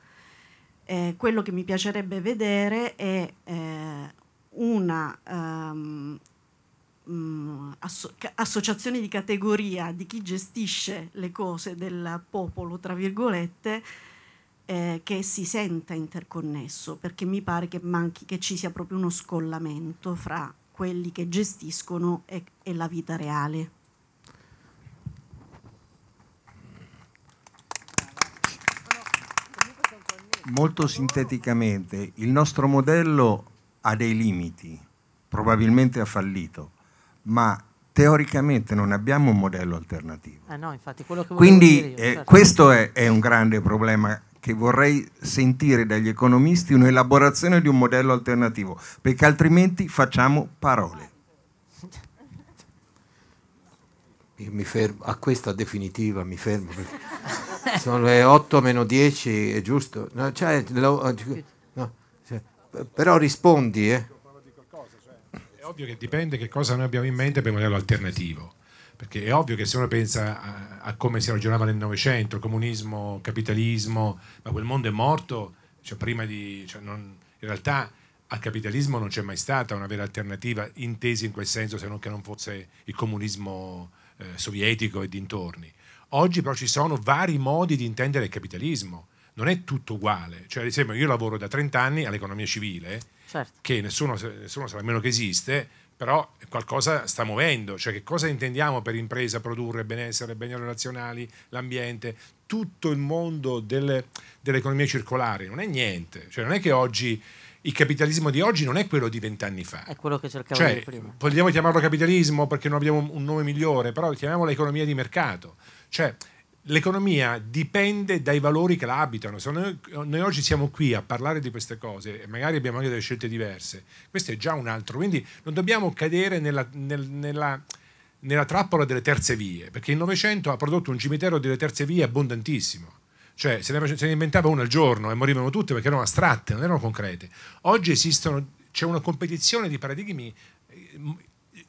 Eh, quello che mi piacerebbe vedere è eh, una um, asso associazione di categoria di chi gestisce le cose del popolo, tra virgolette, eh, che si senta interconnesso, perché mi pare che, manchi, che ci sia proprio uno scollamento fra quelli che gestiscono è, è la vita reale. Molto sinteticamente, il nostro modello ha dei limiti, probabilmente ha fallito, ma teoricamente non abbiamo un modello alternativo. Eh no, infatti, Quindi io, eh, certo. eh, questo è, è, un grande problema che vorrei sentire dagli economisti un'elaborazione di un modello alternativo, perché altrimenti facciamo parole. Io mi Fermo, a questa definitiva mi fermo. Sono le 8 meno 10, è giusto? No, cioè, lo, no, cioè, però rispondi. Eh. È ovvio che dipende che cosa noi abbiamo in mente per un modello alternativo perché è ovvio che se uno pensa a, a come si ragionava nel Novecento, comunismo, capitalismo, ma quel mondo è morto, cioè prima di... Cioè non, in realtà al capitalismo non c'è mai stata una vera alternativa intesa in quel senso se non che non fosse il comunismo eh, sovietico e dintorni. Oggi però ci sono vari modi di intendere il capitalismo, non è tutto uguale. Cioè, ad esempio, io lavoro da 30 anni all'economia civile, certo. che nessuno, nessuno sa nemmeno che esiste, però qualcosa sta muovendo, cioè che cosa intendiamo per impresa, produrre, benessere, beni relazionali, l'ambiente, tutto il mondo delle, dell'economia circolare, non è niente, cioè non è che oggi il capitalismo di oggi non è quello di vent'anni fa. È quello che cercavo cioè, prima. Vogliamo chiamarlo capitalismo perché non abbiamo un nome migliore, però chiamiamola economia di mercato. Cioè, l'economia dipende dai valori che la abitano. Se noi, noi, oggi siamo qui a parlare di queste cose e magari abbiamo anche delle scelte diverse, questo è già un altro. Quindi non dobbiamo cadere nella, nel, nella, nella trappola delle terze vie, perché il Novecento ha prodotto un cimitero delle terze vie abbondantissimo. Cioè se ne, se ne inventava una al giorno e morivano tutte perché erano astratte, non erano concrete. Oggi esistono, c'è una competizione di paradigmi eh,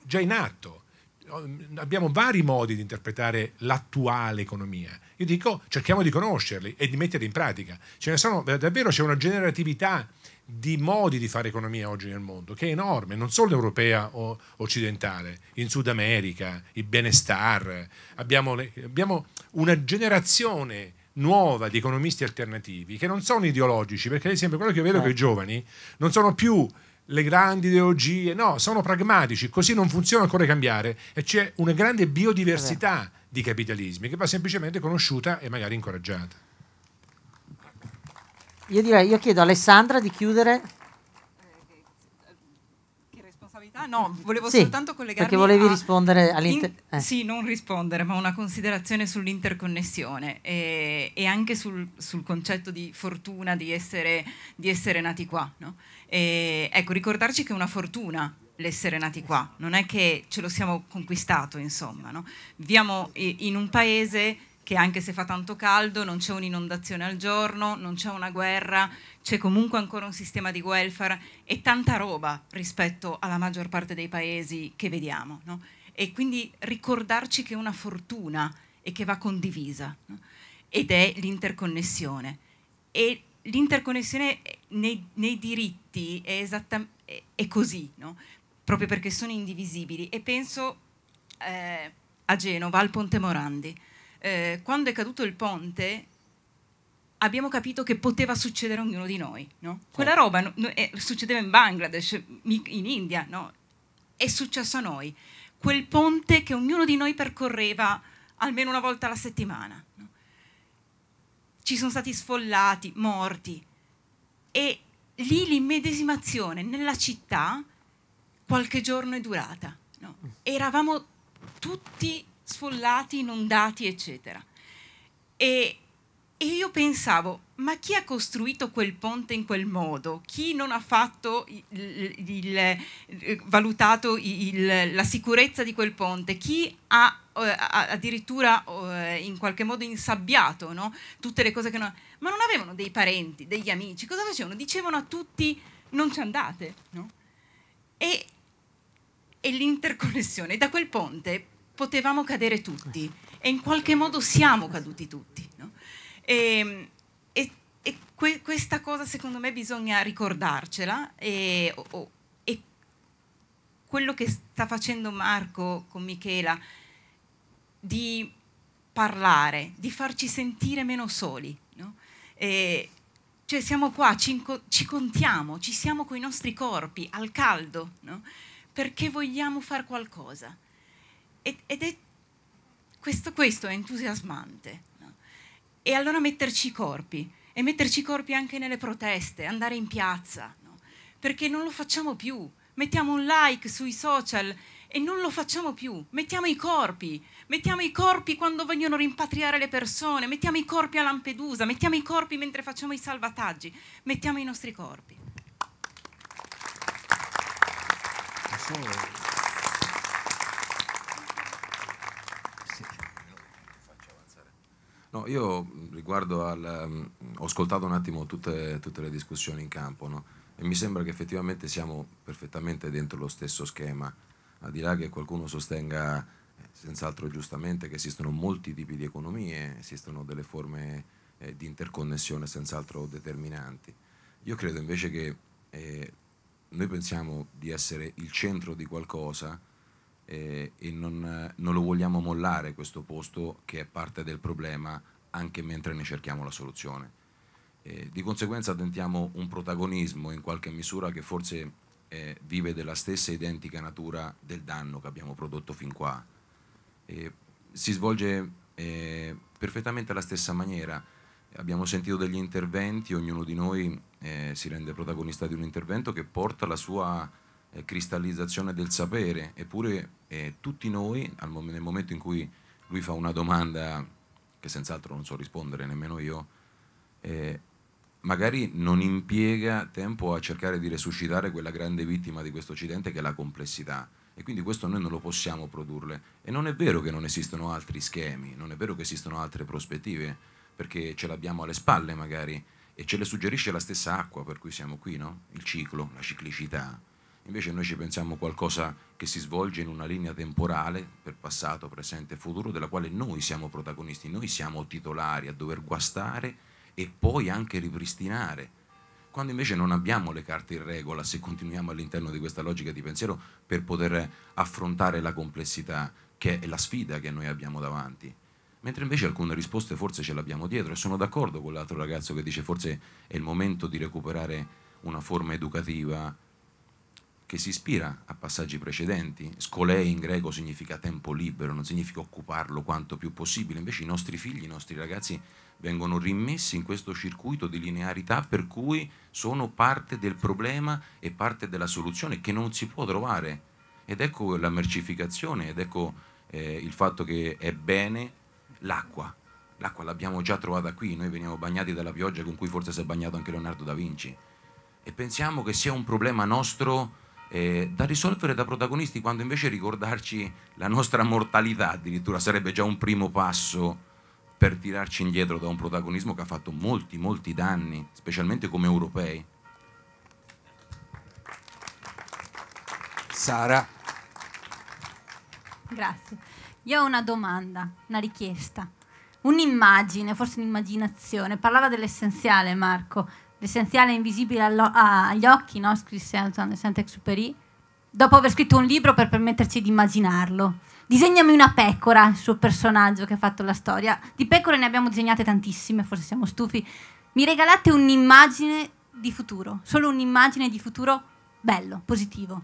già in atto Ehm, abbiamo vari modi di interpretare l'attuale economia. Io dico cerchiamo di conoscerli e di metterli in pratica. Ce ne sono eh, davvero, c'è una generatività di modi di fare economia oggi nel mondo che è enorme, non solo europea o occidentale, in Sud America, il benestar, abbiamo, abbiamo una generazione nuova di economisti alternativi che non sono ideologici, perché ad esempio quello che io vedo eh. che i eh. giovani non sono più le grandi ideologie, no, sono pragmatici, così non funziona, occorre cambiare e c'è una grande biodiversità di capitalismi che va semplicemente conosciuta e magari incoraggiata. Io direi, io chiedo a Alessandra di chiudere Ah, no, volevo sì, soltanto collegarmi perché volevi a... rispondere all'inter... Eh. Sì, non rispondere, ma una considerazione sull'interconnessione e, e anche sul, sul, concetto di fortuna di essere, di essere nati qua, no? E, ecco, ricordarci che è una fortuna l'essere nati qua, non è che ce lo siamo conquistato, insomma. No? Viviamo in un paese che anche se fa tanto caldo non c'è un'inondazione al giorno, non c'è una guerra, c'è comunque ancora un sistema di welfare e tanta roba rispetto alla maggior parte dei paesi che vediamo. No? E quindi ricordarci che è una fortuna e che va condivisa no? ed è l'interconnessione. E l'interconnessione nei, nei, diritti è, esatta, è, è così, no? proprio perché sono indivisibili. E penso eh, a Genova, al Ponte Morandi. Eh, quando è caduto il ponte abbiamo capito che poteva succedere a ognuno di noi. No? Quella roba no, no, eh, succedeva in Bangladesh, in India, è successo a noi. Quel ponte che ognuno di noi percorreva almeno una volta alla settimana ci sono stati sfollati, morti. E lì l'immedesimazione nella città qualche giorno è durata. No? Eravamo tutti sfollati, inondati, eccetera. E e io pensavo, ma chi ha costruito quel ponte in quel modo? Chi non ha fatto il, eh, il, il, valutato la sicurezza di quel ponte? Chi ha eh, addirittura eh, in qualche modo insabbiato no? tutte le cose che non... Ma non avevano dei parenti, degli amici, cosa facevano? Dicevano a tutti non ci andate. No? E, e l'interconnessione, da quel ponte potevamo cadere tutti e in qualche modo siamo caduti tutti. E, ehm, e, e que, questa cosa secondo me bisogna ricordarcela e, o, e quello che sta facendo Marco con Michela di parlare, di farci sentire meno soli. No? E, cioè siamo qua, ci, ci, contiamo, ci siamo con i nostri corpi, al caldo, no? perché vogliamo fare qualcosa. Ed, ed è questo, questo è entusiasmante. E allora metterci i corpi e metterci i corpi anche nelle proteste, andare in piazza, no? perché non lo facciamo più. Mettiamo un like sui social e non lo facciamo più. Mettiamo i corpi, mettiamo i corpi quando vogliono rimpatriare le persone, mettiamo i corpi a Lampedusa, mettiamo i corpi mentre facciamo i salvataggi, mettiamo i nostri corpi. No, io riguardo al... Um, ho ascoltato un attimo tutte, tutte le discussioni in campo no? e mi sembra che effettivamente siamo perfettamente dentro lo stesso schema, al di là che qualcuno sostenga eh, senz'altro giustamente che esistono molti tipi di economie, esistono delle forme eh, di interconnessione senz'altro determinanti. Io credo invece che eh, noi pensiamo di essere il centro di qualcosa, eh, e non, non lo vogliamo mollare questo posto che è parte del problema anche mentre ne cerchiamo la soluzione. Eh, di conseguenza tentiamo un protagonismo in qualche misura che forse eh, vive della stessa identica natura del danno che abbiamo prodotto fin qua. Eh, si svolge eh, perfettamente alla stessa maniera. Abbiamo sentito degli interventi, ognuno di noi eh, si rende protagonista di un intervento che porta la sua eh, cristallizzazione del sapere, eppure eh, tutti noi, mom nel momento in cui lui fa una domanda che senz'altro non so rispondere nemmeno io, eh, magari non impiega tempo a cercare di resuscitare quella grande vittima di questo Occidente che è la complessità. E quindi questo noi non lo possiamo produrre. E non è vero che non esistono altri schemi, non è vero che esistono altre prospettive, perché ce l'abbiamo alle spalle magari e ce le suggerisce la stessa acqua per cui siamo qui, no? Il ciclo, la ciclicità. Invece noi ci pensiamo qualcosa che si svolge in una linea temporale per passato, presente e futuro, della quale noi siamo protagonisti, noi siamo titolari a dover guastare e poi anche ripristinare. Quando invece non abbiamo le carte in regola, se continuiamo all'interno di questa logica di pensiero, per poter affrontare la complessità che è la sfida che noi abbiamo davanti mentre invece alcune risposte forse ce l'abbiamo dietro e sono d'accordo con l'altro ragazzo che dice forse è il momento di recuperare una forma educativa che si ispira a passaggi precedenti. Scolei in greco significa tempo libero, non significa occuparlo quanto più possibile, invece i nostri figli, i nostri ragazzi vengono rimessi in questo circuito di linearità per cui sono parte del problema e parte della soluzione che non si può trovare. Ed ecco la mercificazione, ed ecco eh, il fatto che è bene l'acqua. L'acqua l'abbiamo già trovata qui, noi veniamo bagnati dalla pioggia con cui forse si è bagnato anche Leonardo da Vinci. E pensiamo che sia un problema nostro eh, da risolvere da protagonisti quando invece ricordarci la nostra mortalità addirittura sarebbe già un primo passo per tirarci indietro da un protagonismo che ha fatto molti, molti danni, specialmente come europei. Sara. Grazie. Io ho una domanda, una richiesta, un'immagine, forse un'immaginazione. Parlava dell'essenziale Marco. L'essenziale è invisibile agli occhi, no? scrisse Antoine de Saint-Exupéry, dopo aver scritto un libro per permetterci di immaginarlo. Disegnami una pecora, il suo personaggio che ha fatto la storia. Di pecore ne abbiamo disegnate tantissime, forse siamo stufi. Mi regalate un'immagine di futuro, solo un'immagine di futuro bello, positivo.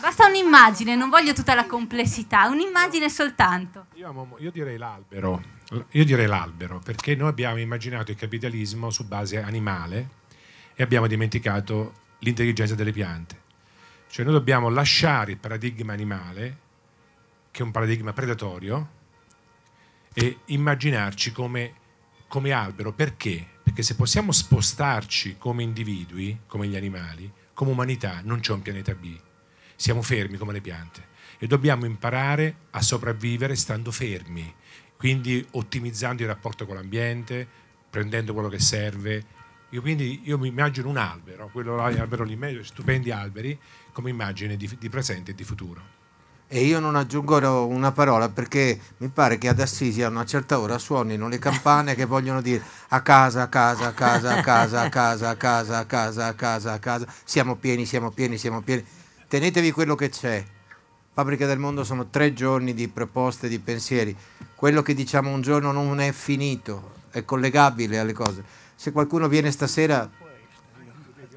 Basta un'immagine, non voglio tutta la complessità, un'immagine soltanto. Io, amo, io direi l'albero io direi l'albero, perché noi abbiamo immaginato il capitalismo su base animale e abbiamo dimenticato l'intelligenza delle piante. Cioè noi dobbiamo lasciare il paradigma animale, che è un paradigma predatorio, e immaginarci come, come albero. Perché? Perché se possiamo spostarci come individui, come gli animali, come umanità, non c'è un pianeta B. Siamo fermi come le piante e dobbiamo imparare a sopravvivere stando fermi quindi ottimizzando il rapporto con l'ambiente, prendendo quello che serve. Io quindi io mi immagino un albero, quello là, l'albero lì meglio, stupendi alberi, come immagine di, di presente e di futuro. E io non aggiungo una parola perché mi pare che ad Assisi a una certa ora suonino le campane che vogliono dire a casa, a casa, a casa, a casa, a casa, a casa, a casa, a casa, a casa, siamo pieni, siamo pieni, siamo pieni. Tenetevi quello che c'è, Fabbrica del Mondo sono tre giorni di proposte, di pensieri. Quello che diciamo un giorno non è finito, è collegabile alle cose. Se qualcuno viene stasera,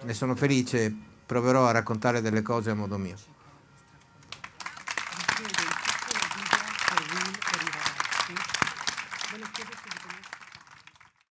ne sono felice, proverò a raccontare delle cose a modo mio.